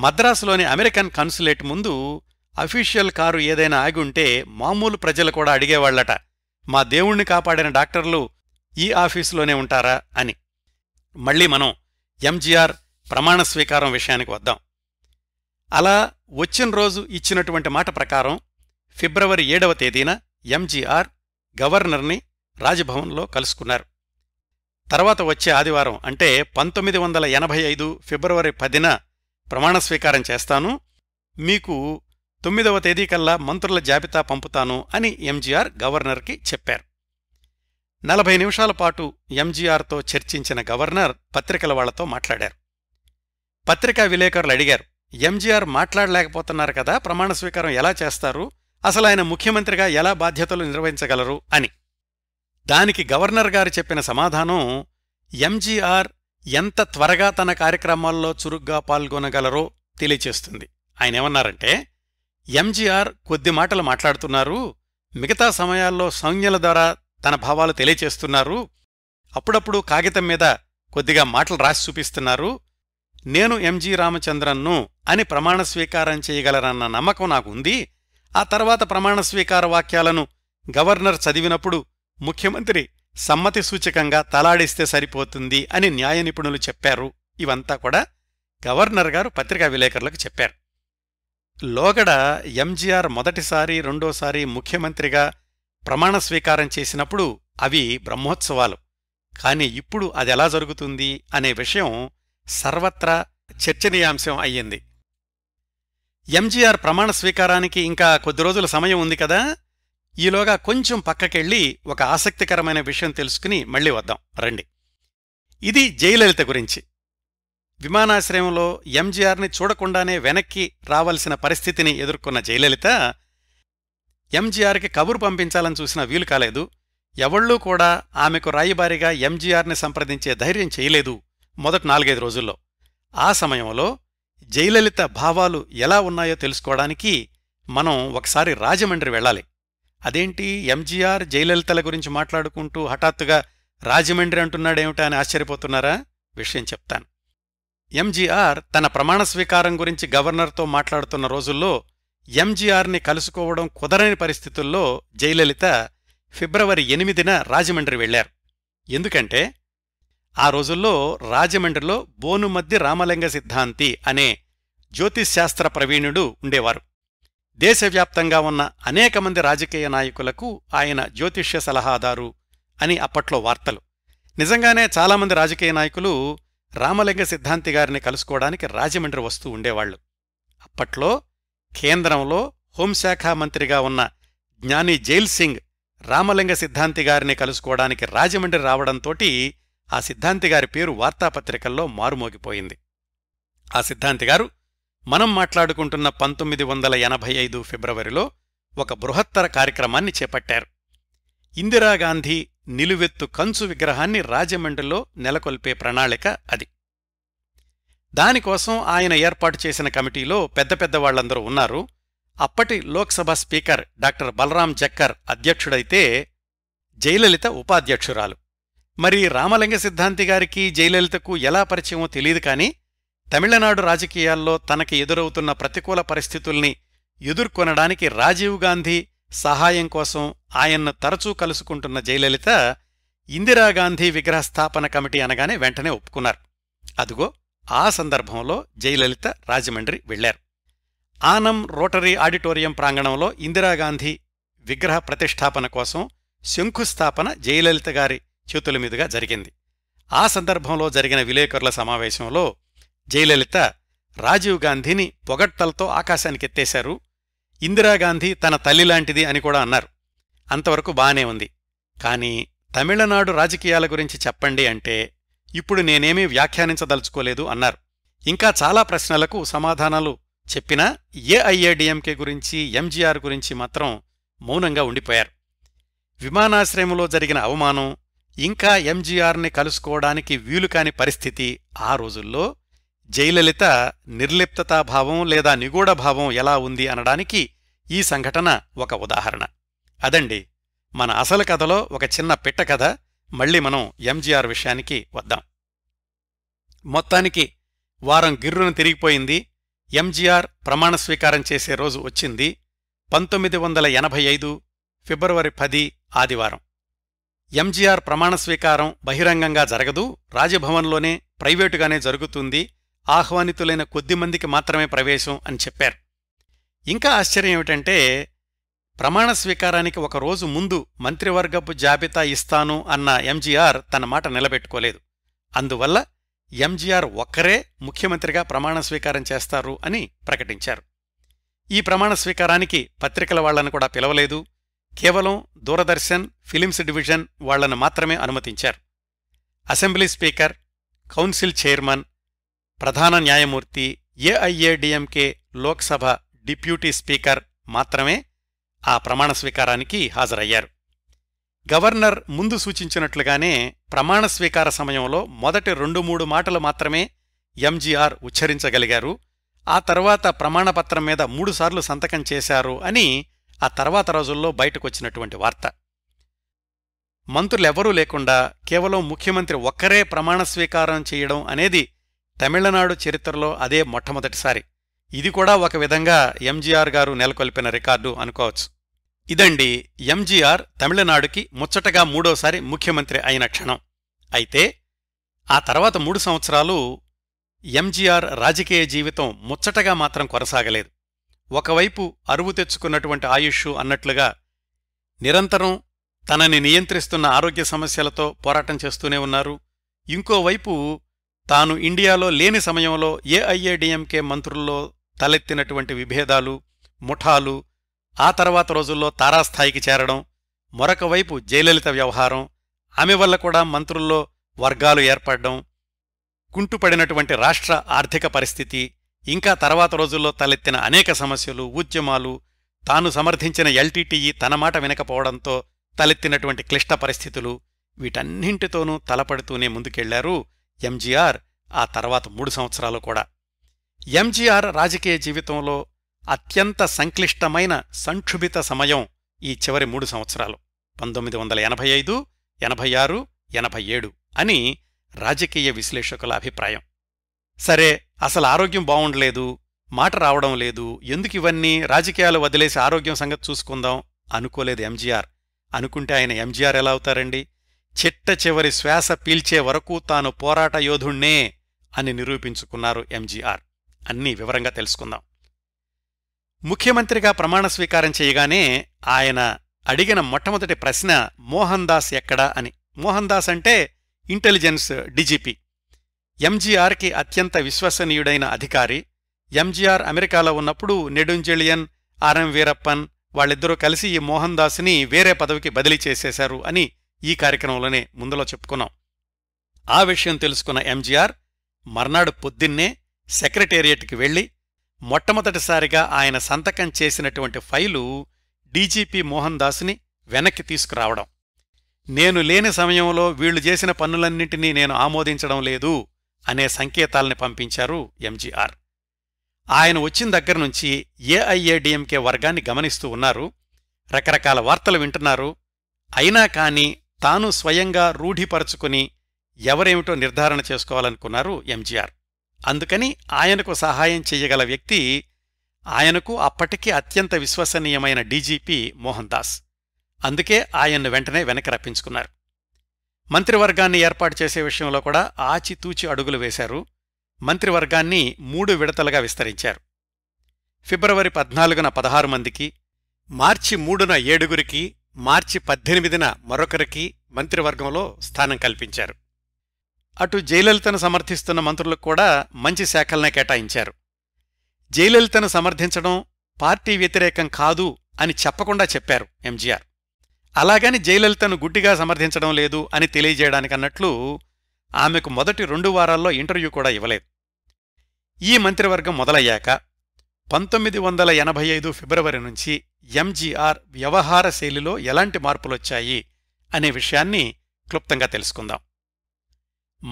మద్రాసులోని అమెరికన్ కాన్సులేట్ ముందు అఫీషియల్ కారు ఏదైనా ఆగి ఉంటే మామూలు ప్రజలు కూడా అడిగేవాళ్లట మా దేవుణ్ణి కాపాడిన డాక్టర్లు ఈ ఆఫీసులోనే ఉంటారా అని మళ్ళీ మనం ఎంజీఆర్ ప్రమాణ స్వీకారం విషయానికి వద్దాం అలా వచ్చిన రోజు ఇచ్చినటువంటి మాట ప్రకారం ఫిబ్రవరి ఏడవ తేదీన ఎంజీఆర్ గవర్నర్ని రాజభవన్లో కలుసుకున్నారు తర్వాత వచ్చే ఆదివారం అంటే పంతొమ్మిది వందల ఎనభై ఐదు ఫిబ్రవరి పదిన ప్రమాణస్వీకారం చేస్తాను మీకు తొమ్మిదవ తేదీ కల్లా మంత్రుల జాబితా పంపుతాను అని ఎంజీఆర్ గవర్నర్కి చెప్పారు నలభై నిమిషాల పాటు ఎంజీఆర్తో చర్చించిన గవర్నర్ పత్రికల వాళ్లతో మాట్లాడారు పత్రికా విలేకరులు అడిగారు ఎంజీఆర్ మాట్లాడలేకపోతున్నారు కదా ప్రమాణ స్వీకారం ఎలా చేస్తారు అసలు ఆయన ముఖ్యమంత్రిగా ఎలా బాధ్యతలు నిర్వహించగలరు అని దానికి గవర్నర్ గారు చెప్పిన సమాధానం ఎంజీఆర్ ఎంత త్వరగా తన కార్యక్రమాల్లో చురుగ్గా పాల్గొనగలరో తెలియచేస్తుంది ఆయన ఏమన్నారంటే ఎంజీఆర్ కొద్ది మాటలు మాట్లాడుతున్నారు మిగతా సమయాల్లో సంజ్ఞల ద్వారా తన భావాలు తెలియచేస్తున్నారు అప్పుడప్పుడు కాగితం మీద కొద్దిగా మాటలు రాసి చూపిస్తున్నారు నేను ఎంజీ రామచంద్రన్ను అని ప్రమాణ స్వీకారం చేయగలరన్న నమ్మకం నాకుంది ఆ తర్వాత ప్రమాణ స్వీకార వాక్యాలను గవర్నర్ చదివినప్పుడు ముఖ్యమంత్రి సమ్మతి సూచకంగా తలాడిస్తే సరిపోతుంది అని న్యాయ నిపుణులు చెప్పారు ఇవంతా కూడా గవర్నర్ గారు పత్రికా విలేకరులకు చెప్పారు లోగడ ఎంజీఆర్ మొదటిసారి రెండోసారి ముఖ్యమంత్రిగా ప్రమాణ స్వీకారం చేసినప్పుడు అవి బ్రహ్మోత్సవాలు కాని ఇప్పుడు అదెలా జరుగుతుంది అనే విషయం సర్వత్రా చర్చనీయాంశం అయ్యింది ఎంజీఆర్ ప్రమాణ స్వీకారానికి ఇంకా కొద్ది రోజుల సమయం ఉంది కదా ఈలోగా కొంచెం పక్కకెళ్ళి ఒక ఆసక్తికరమైన విషయం తెలుసుకుని మళ్ళీ వద్దాం రండి ఇది జయలలిత గురించి విమానాశ్రయంలో ఎంజీఆర్ని చూడకుండానే వెనక్కి రావలసిన పరిస్థితిని ఎదుర్కొన్న జయలలిత ఎంజీఆర్కి కబురు పంపించాలని చూసిన వీలు కాలేదు ఎవళ్ళూ కూడా ఆమెకు రాయిబారిగా ఎంజీఆర్ని సంప్రదించే ధైర్యం చేయలేదు మొదటి నాలుగైదు రోజుల్లో ఆ సమయంలో జయలలిత భావాలు ఎలా ఉన్నాయో తెలుసుకోవడానికి మనం ఒకసారి రాజమండ్రి వెళ్ళాలి అదేంటి ఎంజీఆర్ జయలలితల గురించి మాట్లాడుకుంటూ హఠాత్తుగా రాజమండ్రి అంటున్నాడేమిటా అని ఆశ్చర్యపోతున్నారా విషయం చెప్తాను ఎంజీఆర్ తన ప్రమాణ స్వీకారం గురించి గవర్నర్తో మాట్లాడుతున్న రోజుల్లో ఎంజీఆర్ని కలుసుకోవడం కుదరని పరిస్థితుల్లో జయలలిత ఫిబ్రవరి ఎనిమిదిన రాజమండ్రి వెళ్లారు ఎందుకంటే ఆ రోజుల్లో రాజమండ్రిలో బోనుమద్ది రామలింగ సిద్ధాంతి అనే జ్యోతిశాస్త్ర ప్రవీణుడు ఉండేవారు దేశవ్యాప్తంగా ఉన్న అనేక మంది రాజకీయ నాయకులకు ఆయన జ్యోతిష్య సలహాదారు అని అప్పట్లో వార్తలు నిజంగానే చాలామంది రాజకీయ నాయకులు రామలింగ సిద్ధాంతి గారిని కలుసుకోవడానికి రాజమండ్రి వస్తూ ఉండేవాళ్లు అప్పట్లో కేంద్రంలో హోంశాఖ మంత్రిగా ఉన్న జ్ఞాని జైల్ సింగ్ రామలింగ సిద్ధాంతి గారిని కలుసుకోవడానికి రాజమండ్రి రావడంతోటి ఆ సిద్ధాంతిగారి పేరు వార్తాపత్రికల్లో మారుమోగిపోయింది ఆ సిద్ధాంతిగారు మనం మాట్లాడుకుంటున్న పంతొమ్మిది వందల ఎనభై ఐదు ఫిబ్రవరిలో ఒక బృహత్తర కార్యక్రమాన్ని చేపట్టారు ఇందిరాగాంధీ నిలువెత్తు కంచు విగ్రహాన్ని రాజమండ్రిలో నెలకొల్పే ప్రణాళిక అది దానికోసం ఆయన ఏర్పాటు చేసిన కమిటీలో పెద్ద పెద్ద వాళ్లందరూ ఉన్నారు అప్పటి లోక్సభ స్పీకర్ డాక్టర్ బలరాం జక్కర్ అధ్యక్షుడైతే జయలలిత ఉపాధ్యక్షురాలు మరి రామలింగ సిద్ధాంతి గారికి జయలలితకు ఎలా పరిచయమో తెలియదు కానీ తమిళనాడు రాజకీయాల్లో తనకి ఎదురవుతున్న ప్రతికూల పరిస్థితుల్ని ఎదుర్కొనడానికి రాజీవ్ గాంధీ సహాయం కోసం ఆయన్ను తరచూ కలుసుకుంటున్న జయలలిత ఇందిరాగాంధీ విగ్రహస్థాపన కమిటీ అనగానే వెంటనే ఒప్పుకున్నారు అదుగో ఆ సందర్భంలో జయలలిత రాజమండ్రి వెళ్లారు ఆనం రోటరీ ఆడిటోరియం ప్రాంగణంలో ఇందిరాగాంధీ విగ్రహ ప్రతిష్టాపన కోసం శంకుస్థాపన జయలలిత గారి చేతుల మీదుగా జరిగింది ఆ సందర్భంలో జరిగిన విలేకరుల సమావేశంలో జయలలిత రాజీవ్ గాంధీని పొగట్టలతో ఆకాశానికెత్తేశారు ఇందిరాగాంధీ తన తల్లిలాంటిది అని కూడా అన్నారు అంతవరకు బానే ఉంది కానీ తమిళనాడు రాజకీయాల గురించి చెప్పండి అంటే ఇప్పుడు నేనేమీ వ్యాఖ్యానించదలుచుకోలేదు అన్నారు ఇంకా చాలా ప్రశ్నలకు సమాధానాలు చెప్పినా ఏఐఏడిఎంకే గురించి ఎంజీఆర్ గురించి మాత్రం మౌనంగా ఉండిపోయారు విమానాశ్రయంలో జరిగిన అవమానం ఇంకా ఎంజీఆర్ని కలుసుకోవడానికి వీలుకాని పరిస్థితి ఆ రోజుల్లో జయలలిత నిర్లిప్తతాభావం లేదా నిగూఢభావం ఎలా ఉంది అనడానికి ఈ సంఘటన ఒక ఉదాహరణ అదండి మన అసలు కథలో ఒక చిన్న పిట్ట కథ మళ్ళీ మనం ఎంజీఆర్ విషయానికి వద్దాం మొత్తానికి వారం గిర్రును తిరిగిపోయింది ఎంజీఆర్ ప్రమాణస్వీకారం చేసే రోజు వచ్చింది పంతొమ్మిది వందల ఎనభై ఐదు ఫిబ్రవరి పది ఆదివారం ఎంజీఆర్ ప్రమాణ స్వీకారం బహిరంగంగా జరగదు రాజభవన్లోనే ప్రైవేటుగానే జరుగుతుంది ఆహ్వానితులైన కొద్ది మందికి మాత్రమే ప్రవేశం అని చెప్పారు ఇంకా ఆశ్చర్యం ఏమిటంటే ప్రమాణ స్వీకారానికి ఒక రోజు ముందు మంత్రివర్గపు జాబితా ఇస్తాను అన్న ఎంజీఆర్ తన మాట నిలబెట్టుకోలేదు అందువల్ల ఎంజీఆర్ ఒక్కరే ముఖ్యమంత్రిగా ప్రమాణ స్వీకారం చేస్తారు అని ప్రకటించారు ఈ ప్రమాణ స్వీకారానికి పత్రికల వాళ్లను కూడా పిలవలేదు కేవలం దూరదర్శన్ ఫిలిమ్స్ డివిజన్ వాళ్లను మాత్రమే అనుమతించారు అసెంబ్లీ స్పీకర్ కౌన్సిల్ చైర్మన్ ప్రధాన న్యాయమూర్తి ఏఐఏడిఎంకే లోక్సభ డిప్యూటీ స్పీకర్ మాత్రమే ఆ ప్రమాణ స్వీకారానికి హాజరయ్యారు గవర్నర్ ముందు సూచించినట్లుగానే ప్రమాణ స్వీకార సమయంలో మొదటి రెండు మూడు మాటలు మాత్రమే ఎంజీఆర్ ఉచ్చరించగలిగారు ఆ తర్వాత ప్రమాణపత్రం మీద మూడుసార్లు సంతకం చేశారు అని ఆ తర్వాత రోజుల్లో బయటకొచ్చినటువంటి వార్త మంత్రులెవరూ లేకుండా కేవలం ముఖ్యమంత్రి ఒక్కరే ప్రమాణ స్వీకారం చేయడం అనేది తమిళనాడు చరిత్రలో అదే మొట్టమొదటిసారి ఇది కూడా ఒక విధంగా ఎంజీఆర్ గారు నెలకొల్పిన రికార్డు అనుకోవచ్చు ఇదండి ఎంజీఆర్ తమిళనాడుకి ముచ్చటగా మూడోసారి ముఖ్యమంత్రి అయిన క్షణం అయితే ఆ తర్వాత మూడు సంవత్సరాలు ఎంజీఆర్ రాజకీయ జీవితం ముచ్చటగా మాత్రం కొనసాగలేదు ఒకవైపు అరువు తెచ్చుకున్నటువంటి ఆయుష్ అన్నట్లుగా నిరంతరం తనని నియంత్రిస్తున్న ఆరోగ్య సమస్యలతో పోరాటం చేస్తూనే ఉన్నారు ఇంకోవైపు తాను ఇండియాలో లేని సమయంలో ఏఐఏడిఎంకే మంత్రుల్లో తలెత్తినటువంటి విభేదాలు ముఠాలు ఆ తర్వాత రోజుల్లో తారాస్థాయికి చేరడం మరొక వైపు జయలలిత వ్యవహారం ఆమె వల్ల కూడా మంత్రుల్లో వర్గాలు ఏర్పడడం కుంటుపడినటువంటి రాష్ట్ర ఆర్థిక పరిస్థితి ఇంకా తర్వాత రోజుల్లో తలెత్తిన అనేక సమస్యలు ఉద్యమాలు తాను సమర్థించిన ఎల్టీటీఈ తన మాట వినకపోవడంతో తలెత్తినటువంటి క్లిష్ట పరిస్థితులు వీటన్నింటితోనూ తలపడుతూనే ముందుకెళ్లారు ఎంజీఆర్ ఆ తర్వాత మూడు సంవత్సరాలు కూడా ఎంజీఆర్ రాజకీయ జీవితంలో అత్యంత సంక్లిష్టమైన సంక్షుభిత సమయం ఈ చివరి మూడు సంవత్సరాలు పంతొమ్మిది వందల ఎనభై ఐదు ఎనభై ఆరు ఎనభై ఏడు అని రాజకీయ విశ్లేషకుల అభిప్రాయం సరే అసలు ఆరోగ్యం బావుండలేదు మాట రావడం లేదు ఎందుకు ఇవన్నీ రాజకీయాలు వదిలేసి ఆరోగ్యం సంగతి చూసుకుందాం అనుకోలేదు ఎంజీఆర్ అనుకుంటే ఆయన ఎంజీఆర్ ఎలా అవుతారండి చిట్ట చివరి శ్వాస పీల్చే వరకు తాను పోరాట యోధుణ్ణే అని నిరూపించుకున్నారు ఎంజీఆర్ అన్నీ వివరంగా తెలుసుకుందాం ముఖ్యమంత్రిగా ప్రమాణ స్వీకారం చేయగానే ఆయన అడిగిన మొట్టమొదటి ప్రశ్న మోహన్ దాస్ ఎక్కడా అని మోహన్ దాస్ అంటే ఇంటెలిజెన్స్ డీజీపీ ఎంజీఆర్కి అత్యంత విశ్వసనీయుడైన అధికారి ఎంజీఆర్ అమెరికాలో ఉన్నప్పుడు నెడుంజలియన్ ఆర్ఎం వీరప్పన్ వాళ్ళిద్దరూ కలిసి ఈ మోహన్ దాస్ని వేరే పదవికి బదిలీ చేసేశారు అని ఈ కార్యక్రమంలోనే ముందులో చెప్పుకున్నాం ఆ విషయం తెలుసుకున్న ఎంజీఆర్ మర్నాడు పొద్దున్నే సెక్రటేరియట్కి వెళ్లి మొట్టమొదటిసారిగా ఆయన సంతకం చేసినటువంటి ఫైలు డీజీపీ మోహన్ దాస్ని వెనక్కి తీసుకురావడం నేను లేని సమయంలో వీళ్లు చేసిన పన్నులన్నింటినీ నేను ఆమోదించడం లేదు అనే సంకేతాల్ని పంపించారు ఎంజీఆర్ ఆయన వచ్చిన దగ్గర నుంచి ఏఐఏడిఎంకే వర్గాన్ని గమనిస్తూ ఉన్నారు రకరకాల వార్తలు వింటున్నారు అయినా కాని తాను స్వయంగా రూఢిపరచుకుని ఎవరేమిటో నిర్ధారణ చేసుకోవాలనుకున్నారు ఎంజీఆర్ అందుకని ఆయనకు సహాయం చెయ్యగల వ్యక్తి ఆయనకు అప్పటికీ అత్యంత విశ్వసనీయమైన డీజీపీ మోహన్ దాస్ అందుకే ఆయన్ను వెంటనే వెనక రప్పించుకున్నారు మంత్రివర్గాన్ని ఏర్పాటు చేసే విషయంలో కూడా ఆచితూచి అడుగులు వేశారు మంత్రివర్గాన్ని మూడు విడతలుగా విస్తరించారు ఫిబ్రవరి పద్నాలుగున పదహారు మందికి మార్చి మూడున ఏడుగురికి మార్చి పద్దెనిమిదిన మరొకరికి మంత్రివర్గంలో స్థానం కల్పించారు అటు జయలలితను సమర్థిస్తున్న మంత్రులకు కూడా మంచి శాఖలనే కేటాయించారు జయలలితను సమర్థించడం పార్టీ వ్యతిరేకం కాదు అని చెప్పకుండా చెప్పారు ఎంజీఆర్ అలాగని జయలలితను గుడ్డిగా సమర్థించడం లేదు అని తెలియజేయడానికి అన్నట్లు ఆమెకు మొదటి రెండు వారాల్లో ఇంటర్వ్యూ కూడా ఇవ్వలేదు ఈ మంత్రివర్గం మొదలయ్యాక పంతొమ్మిది వందల ఎనభై ఐదు ఫిబ్రవరి నుంచి ఎంజీఆర్ వ్యవహార శైలిలో ఎలాంటి మార్పులొచ్చాయి అనే విషయాన్ని క్లుప్తంగా తెలుసుకుందాం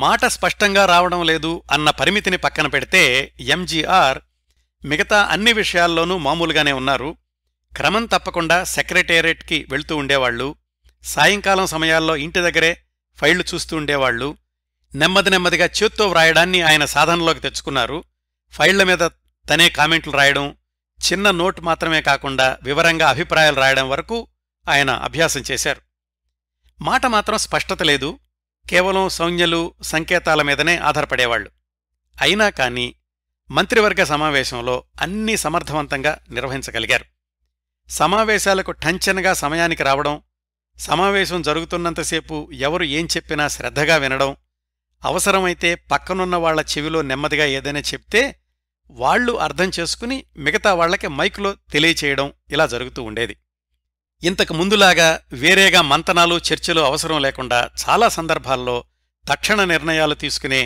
మాట స్పష్టంగా రావడం లేదు అన్న పరిమితిని పక్కన పెడితే ఎంజీఆర్ మిగతా అన్ని విషయాల్లోనూ మామూలుగానే ఉన్నారు క్రమం తప్పకుండా సెక్రటేరియట్కి వెళ్తూ ఉండేవాళ్లు సాయంకాలం సమయాల్లో ఇంటి దగ్గరే ఫైళ్లు చూస్తూ ఉండేవాళ్లు నెమ్మది నెమ్మదిగా చేత్తో వ్రాయడాన్ని ఆయన సాధనలోకి తెచ్చుకున్నారు ఫైళ్ల మీద తనే కామెంట్లు రాయడం చిన్న నోట్ మాత్రమే కాకుండా వివరంగా అభిప్రాయాలు రాయడం వరకు ఆయన అభ్యాసం చేశారు మాట మాత్రం స్పష్టత లేదు కేవలం సౌజ్ఞలు సంకేతాల మీదనే ఆధారపడేవాళ్లు అయినా కాని మంత్రివర్గ సమావేశంలో అన్నీ సమర్థవంతంగా నిర్వహించగలిగారు సమావేశాలకు ఠంచనగా సమయానికి రావడం సమావేశం జరుగుతున్నంతసేపు ఎవరు ఏం చెప్పినా శ్రద్ధగా వినడం అవసరమైతే పక్కనున్న వాళ్ల చెవిలో నెమ్మదిగా ఏదైనా చెప్తే వాళ్లు అర్థం చేసుకుని మిగతా వాళ్లకి మైక్లో తెలియచేయడం ఇలా జరుగుతూ ఉండేది ఇంతకు ముందులాగా వేరేగా మంతనాలు చర్చలు అవసరం లేకుండా చాలా సందర్భాల్లో తక్షణ నిర్ణయాలు తీసుకునే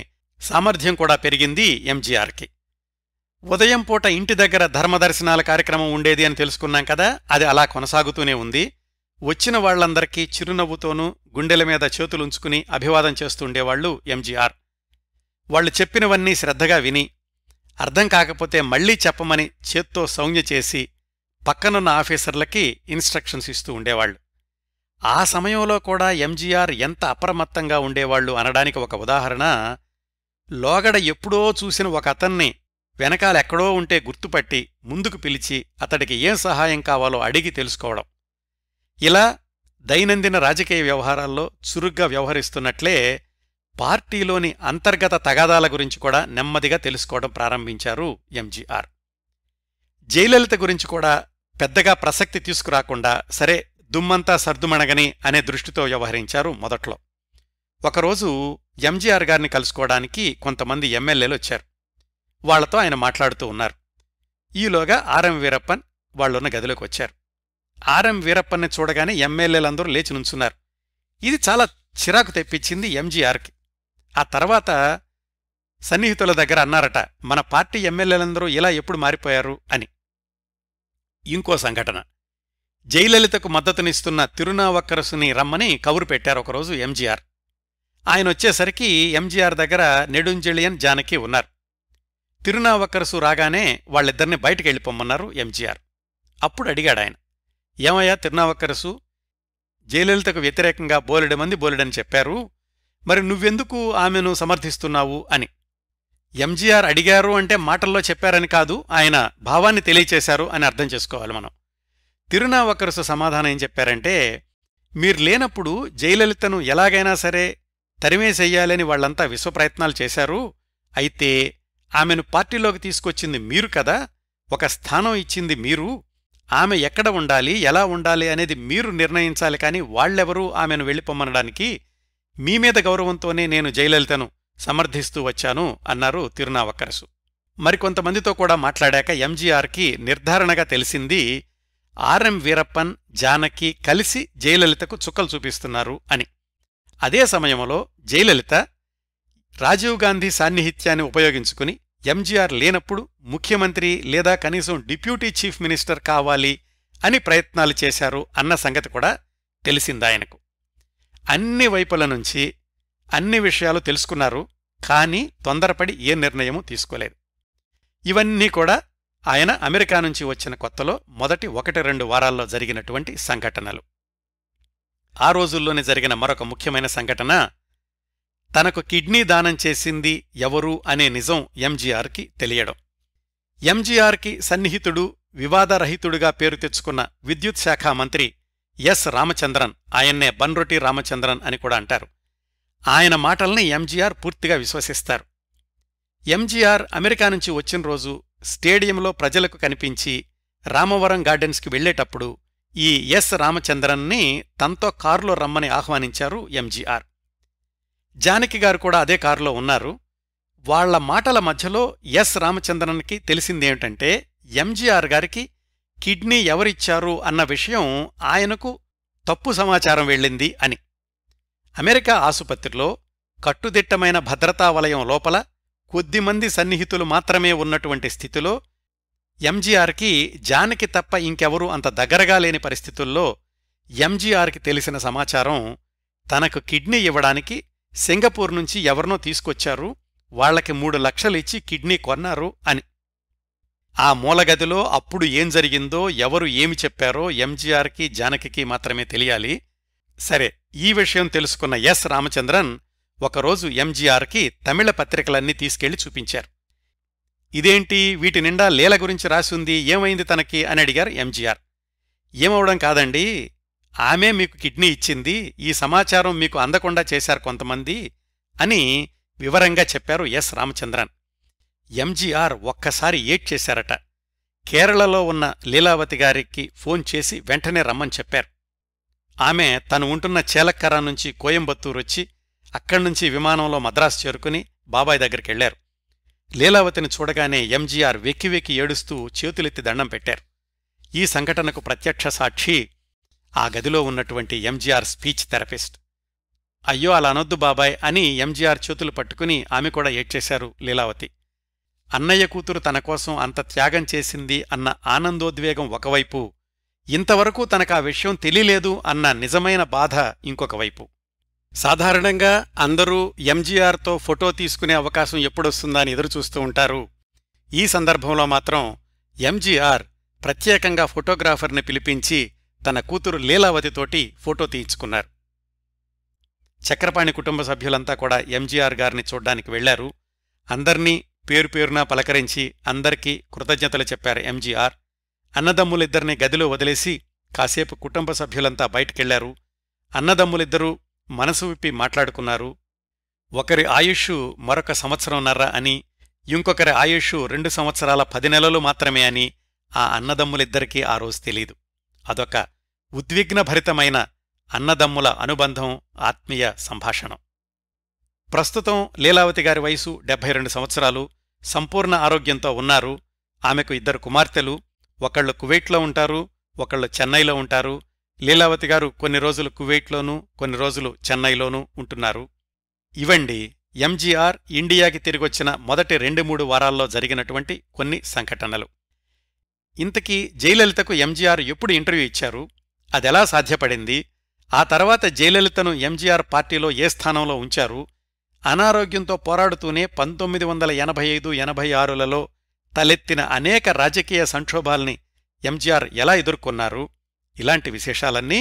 సామర్థ్యం కూడా పెరిగింది ఎంజీఆర్కి ఉదయం పూట ఇంటి దగ్గర ధర్మదర్శనాల కార్యక్రమం ఉండేది అని తెలుసుకున్నాం కదా అది అలా కొనసాగుతూనే ఉంది వచ్చిన వాళ్లందరికీ చిరునవ్వుతోనూ గుండెల మీద చేతులుంచుకుని అభివాదం చేస్తుండేవాళ్లు ఎంజీఆర్ వాళ్లు చెప్పినవన్నీ శ్రద్ధగా విని అర్థం కాకపోతే మళ్లీ చెప్పమని చేత్తో సౌజ్ఞ చేసి పక్కనున్న ఆఫీసర్లకి ఇన్స్ట్రక్షన్స్ ఇస్తూ ఉండేవాళ్లు ఆ సమయంలో కూడా ఎంజీఆర్ ఎంత అప్రమత్తంగా ఉండేవాళ్లు అనడానికి ఒక ఉదాహరణ లోగడ ఎప్పుడో చూసిన ఒక అతన్ని వెనకాల ఎక్కడో ఉంటే గుర్తుపట్టి ముందుకు పిలిచి అతడికి ఏం సహాయం కావాలో అడిగి తెలుసుకోవడం ఇలా దైనందిన రాజకీయ వ్యవహారాల్లో చురుగ్గా వ్యవహరిస్తున్నట్లే పార్టీలోని అంతర్గత తగాదాల గురించి కూడా నెమ్మదిగా తెలుసుకోవడం ప్రారంభించారు ఎంజీఆర్ జయలలిత గురించి కూడా పెద్దగా ప్రసక్తి తీసుకురాకుండా సరే దుమ్మంతా సర్దుమణగని అనే దృష్టితో వ్యవహరించారు మొదట్లో ఒకరోజు ఎంజీఆర్ గారిని కలుసుకోవడానికి కొంతమంది ఎమ్మెల్యేలు వచ్చారు వాళ్లతో ఆయన మాట్లాడుతూ ఉన్నారు ఈలోగా ఆర్ఎం వీరప్పన్ వాళ్ళున్న గదిలోకి వచ్చారు ఆర్ఎం వీరప్పన్ని చూడగానే ఎమ్మెల్యేలందరూ లేచి నుంచున్నారు ఇది చాలా చిరాకు తెప్పించింది ఎంజీఆర్కి ఆ తర్వాత సన్నిహితుల దగ్గర అన్నారట మన పార్టీ ఎమ్మెల్యేలందరూ ఇలా ఎప్పుడు మారిపోయారు అని ఇంకో సంఘటన జయలలితకు మద్దతునిస్తున్న తిరునావక్కరసుని రమ్మని కబురు పెట్టారు ఒకరోజు ఎంజీఆర్ ఆయన వచ్చేసరికి ఎంజీఆర్ దగ్గర నెడుంజలియన్ జానకి ఉన్నారు తిరునావక్కరసు రాగానే వాళ్ళిద్దరిని బయటకెళ్ళిపోమ్మన్నారు ఎంజీఆర్ అప్పుడు అడిగాడాయన ఏమయ్యా తిరునావకరసు జయలలితకు వ్యతిరేకంగా బోలెడమంది బోలెడని చెప్పారు మరి నువ్వెందుకు ఆమెను సమర్థిస్తున్నావు అని ఎంజీఆర్ అడిగారు అంటే మాటల్లో చెప్పారని కాదు ఆయన భావాన్ని తెలియచేశారు అని అర్థం చేసుకోవాలి మనం తిరునావకరసు సమాధానం ఏం చెప్పారంటే మీరు లేనప్పుడు జయలలితను ఎలాగైనా సరే తరిమేసేయాలని వాళ్లంతా విశ్వప్రయత్నాలు చేశారు అయితే ఆమెను పార్టీలోకి తీసుకొచ్చింది మీరు కదా ఒక స్థానం ఇచ్చింది మీరు ఆమె ఎక్కడ ఉండాలి ఎలా ఉండాలి అనేది మీరు నిర్ణయించాలి కానీ వాళ్ళెవరూ ఆమెను వెళ్ళిపోమ్మనడానికి మీ మీద గౌరవంతోనే నేను జయలలితను సమర్థిస్తూ వచ్చాను అన్నారు తిరునావక్కరసు మరికొంతమందితో కూడా మాట్లాడాక ఎంజీఆర్కి నిర్ధారణగా తెలిసింది ఆర్ఎం వీరప్పన్ జానకి కలిసి జయలలితకు చుక్కలు చూపిస్తున్నారు అని అదే సమయంలో జయలలిత రాజీవ్ గాంధీ సాన్నిహిత్యాన్ని ఉపయోగించుకుని ఎంజీఆర్ లేనప్పుడు ముఖ్యమంత్రి లేదా కనీసం డిప్యూటీ చీఫ్ మినిస్టర్ కావాలి అని ప్రయత్నాలు చేశారు అన్న సంగతి కూడా తెలిసిందాయనకు అన్ని వైపుల నుంచి అన్ని విషయాలు తెలుసుకున్నారు కానీ తొందరపడి ఏ నిర్ణయమూ తీసుకోలేదు ఇవన్నీ కూడా ఆయన అమెరికా నుంచి వచ్చిన కొత్తలో మొదటి ఒకటి రెండు వారాల్లో జరిగినటువంటి సంఘటనలు ఆ రోజుల్లోనే జరిగిన మరొక ముఖ్యమైన సంఘటన తనకు కిడ్నీ దానం చేసింది ఎవరు అనే నిజం ఎంజీఆర్కి తెలియడం ఎంజీఆర్కి సన్నిహితుడు వివాదరహితుడుగా పేరు తెచ్చుకున్న విద్యుత్ శాఖ మంత్రి ఎస్ రామచంద్రన్ ఆయన్నే బన్రొటి రామచంద్రన్ అని కూడా అంటారు ఆయన మాటల్ని ఎంజీఆర్ పూర్తిగా విశ్వసిస్తారు ఎంజీఆర్ అమెరికా నుంచి వచ్చిన రోజు స్టేడియంలో ప్రజలకు కనిపించి రామవరం గార్డెన్స్కి వెళ్లేటప్పుడు ఈ ఎస్ రామచంద్రన్ని తనతో కారులో రమ్మని ఆహ్వానించారు ఎంజీఆర్ జానకి గారు కూడా అదే కారులో ఉన్నారు వాళ్ల మాటల మధ్యలో ఎస్ రామచంద్రన్కి తెలిసిందేమిటంటే ఎంజీఆర్ గారికి కిడ్నీ ఎవరిచ్చారు అన్న విషయం ఆయనకు తప్పు సమాచారం వెళ్ళింది అని అమెరికా ఆసుపత్రిలో కట్టుదిట్టమైన భద్రతా వలయం లోపల కొద్దిమంది సన్నిహితులు మాత్రమే ఉన్నటువంటి స్థితిలో ఎంజీఆర్కి జానకి తప్ప ఇంకెవరూ అంత దగ్గరగా లేని పరిస్థితుల్లో ఎంజీఆర్కి తెలిసిన సమాచారం తనకు కిడ్నీ ఇవ్వడానికి సింగపూర్ నుంచి ఎవరినో తీసుకొచ్చారు వాళ్లకి మూడు లక్షలిచ్చి కిడ్నీ కొన్నారు అని ఆ మూలగదిలో అప్పుడు ఏం జరిగిందో ఎవరు ఏమి చెప్పారో ఎంజీఆర్కి జానకికి మాత్రమే తెలియాలి సరే ఈ విషయం తెలుసుకున్న ఎస్ రామచంద్రన్ ఒకరోజు ఎంజీఆర్కి తమిళ పత్రికలన్నీ తీసుకెళ్లి చూపించారు ఇదేంటి వీటి నిండా లీల గురించి రాసుంది ఏమైంది తనకి అని అడిగారు ఎంజీఆర్ ఏమవడం కాదండి ఆమె మీకు కిడ్నీ ఇచ్చింది ఈ సమాచారం మీకు అందకుండా చేశారు కొంతమంది అని వివరంగా చెప్పారు ఎస్ రామచంద్రన్ ఎంజీఆర్ ఒక్కసారి చేశారట కేరళలో ఉన్న లీలావతి గారికి ఫోన్ చేసి వెంటనే రమ్మని చెప్పారు ఆమె తను ఉంటున్న చేలక్కర నుంచి కోయంబత్తూరు వచ్చి అక్కడ్నుంచి విమానంలో మద్రాసు చేరుకుని బాబాయ్ దగ్గరికెళ్లారు లీలావతిని చూడగానే ఎంజీఆర్ వెక్కి వెక్కి ఏడుస్తూ చేతులెత్తి దండం పెట్టారు ఈ సంఘటనకు ప్రత్యక్ష సాక్షి ఆ గదిలో ఉన్నటువంటి ఎంజీఆర్ స్పీచ్ థెరపిస్ట్ అయ్యో అలా అనొద్దు బాబాయ్ అని ఎంజీఆర్ చేతులు పట్టుకుని ఆమె కూడా ఏడ్చేశారు లీలావతి అన్నయ్య కూతురు తన కోసం అంత త్యాగం చేసింది అన్న ఆనందోద్వేగం ఒకవైపు ఇంతవరకు తనకా విషయం తెలియలేదు అన్న నిజమైన బాధ ఇంకొక వైపు సాధారణంగా అందరూ ఎంజీఆర్తో ఫోటో తీసుకునే అవకాశం ఎప్పుడొస్తుందా అని ఎదురుచూస్తూ ఉంటారు ఈ సందర్భంలో మాత్రం ఎంజీఆర్ ప్రత్యేకంగా ఫోటోగ్రాఫర్ని పిలిపించి తన కూతురు లీలావతితోటి ఫోటో తీయించుకున్నారు చక్రపాణి కుటుంబ సభ్యులంతా కూడా ఎంజీఆర్ గారిని చూడ్డానికి వెళ్లారు అందర్నీ పేరు పేరునా పలకరించి అందరికీ కృతజ్ఞతలు చెప్పారు ఎంజీఆర్ అన్నదమ్ములిద్దరిని గదిలో వదిలేసి కాసేపు కుటుంబ సభ్యులంతా బయటికెళ్లారు అన్నదమ్ములిద్దరూ మనసు విప్పి మాట్లాడుకున్నారు ఒకరి ఆయుష్షు మరొక సంవత్సరంన్నర్రా అని ఇంకొకరి ఆయుష్షు రెండు సంవత్సరాల పది నెలలు మాత్రమే అని ఆ అన్నదమ్ములిద్దరికీ ఆ రోజు తెలీదు అదొక ఉద్విగ్నభరితమైన అన్నదమ్ముల అనుబంధం ఆత్మీయ సంభాషణం ప్రస్తుతం లీలావతి గారి వయసు డెబ్బై రెండు సంవత్సరాలు సంపూర్ణ ఆరోగ్యంతో ఉన్నారు ఆమెకు ఇద్దరు కుమార్తెలు ఒకళ్ళు కువైట్లో ఉంటారు ఒకళ్ళు చెన్నైలో ఉంటారు లీలావతి గారు కొన్ని రోజులు కువైట్లోనూ కొన్ని రోజులు చెన్నైలోనూ ఉంటున్నారు ఇవండి ఎంజీఆర్ ఇండియాకి తిరిగొచ్చిన మొదటి రెండు మూడు వారాల్లో జరిగినటువంటి కొన్ని సంఘటనలు ఇంతకీ జయలలితకు ఎంజీఆర్ ఎప్పుడు ఇంటర్వ్యూ ఇచ్చారు అదెలా సాధ్యపడింది ఆ తర్వాత జయలలితను ఎంజీఆర్ పార్టీలో ఏ స్థానంలో ఉంచారు అనారోగ్యంతో పోరాడుతూనే పంతొమ్మిది వందల ఎనభై ఐదు ఎనభై ఆరులలో తలెత్తిన అనేక రాజకీయ సంక్షోభాల్ని ఎంజీఆర్ ఎలా ఎదుర్కొన్నారు ఇలాంటి విశేషాలన్నీ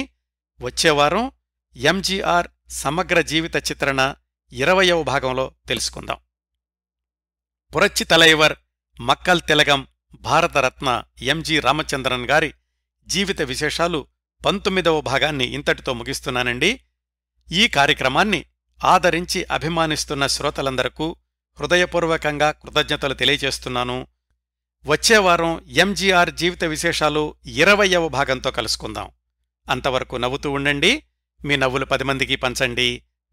వచ్చేవారం ఎంజీఆర్ సమగ్ర జీవిత చిత్రణ ఇరవయవ భాగంలో తెలుసుకుందాం పురచ్చి తలైవర్ మక్కల్ తెలగం భారతరత్న ఎంజి రామచంద్రన్ గారి జీవిత విశేషాలు పంతొమ్మిదవ భాగాన్ని ఇంతటితో ముగిస్తున్నానండి ఈ కార్యక్రమాన్ని ఆదరించి అభిమానిస్తున్న శ్రోతలందరకు హృదయపూర్వకంగా కృతజ్ఞతలు తెలియజేస్తున్నాను వచ్చేవారం ఎంజీఆర్ జీవిత విశేషాలు ఇరవయవ భాగంతో కలుసుకుందాం అంతవరకు నవ్వుతూ ఉండండి మీ నవ్వులు పది మందికి పంచండి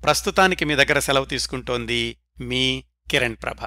ప్రస్తుతానికి మీ దగ్గర సెలవు తీసుకుంటోంది మీ కిరణ్ ప్రభ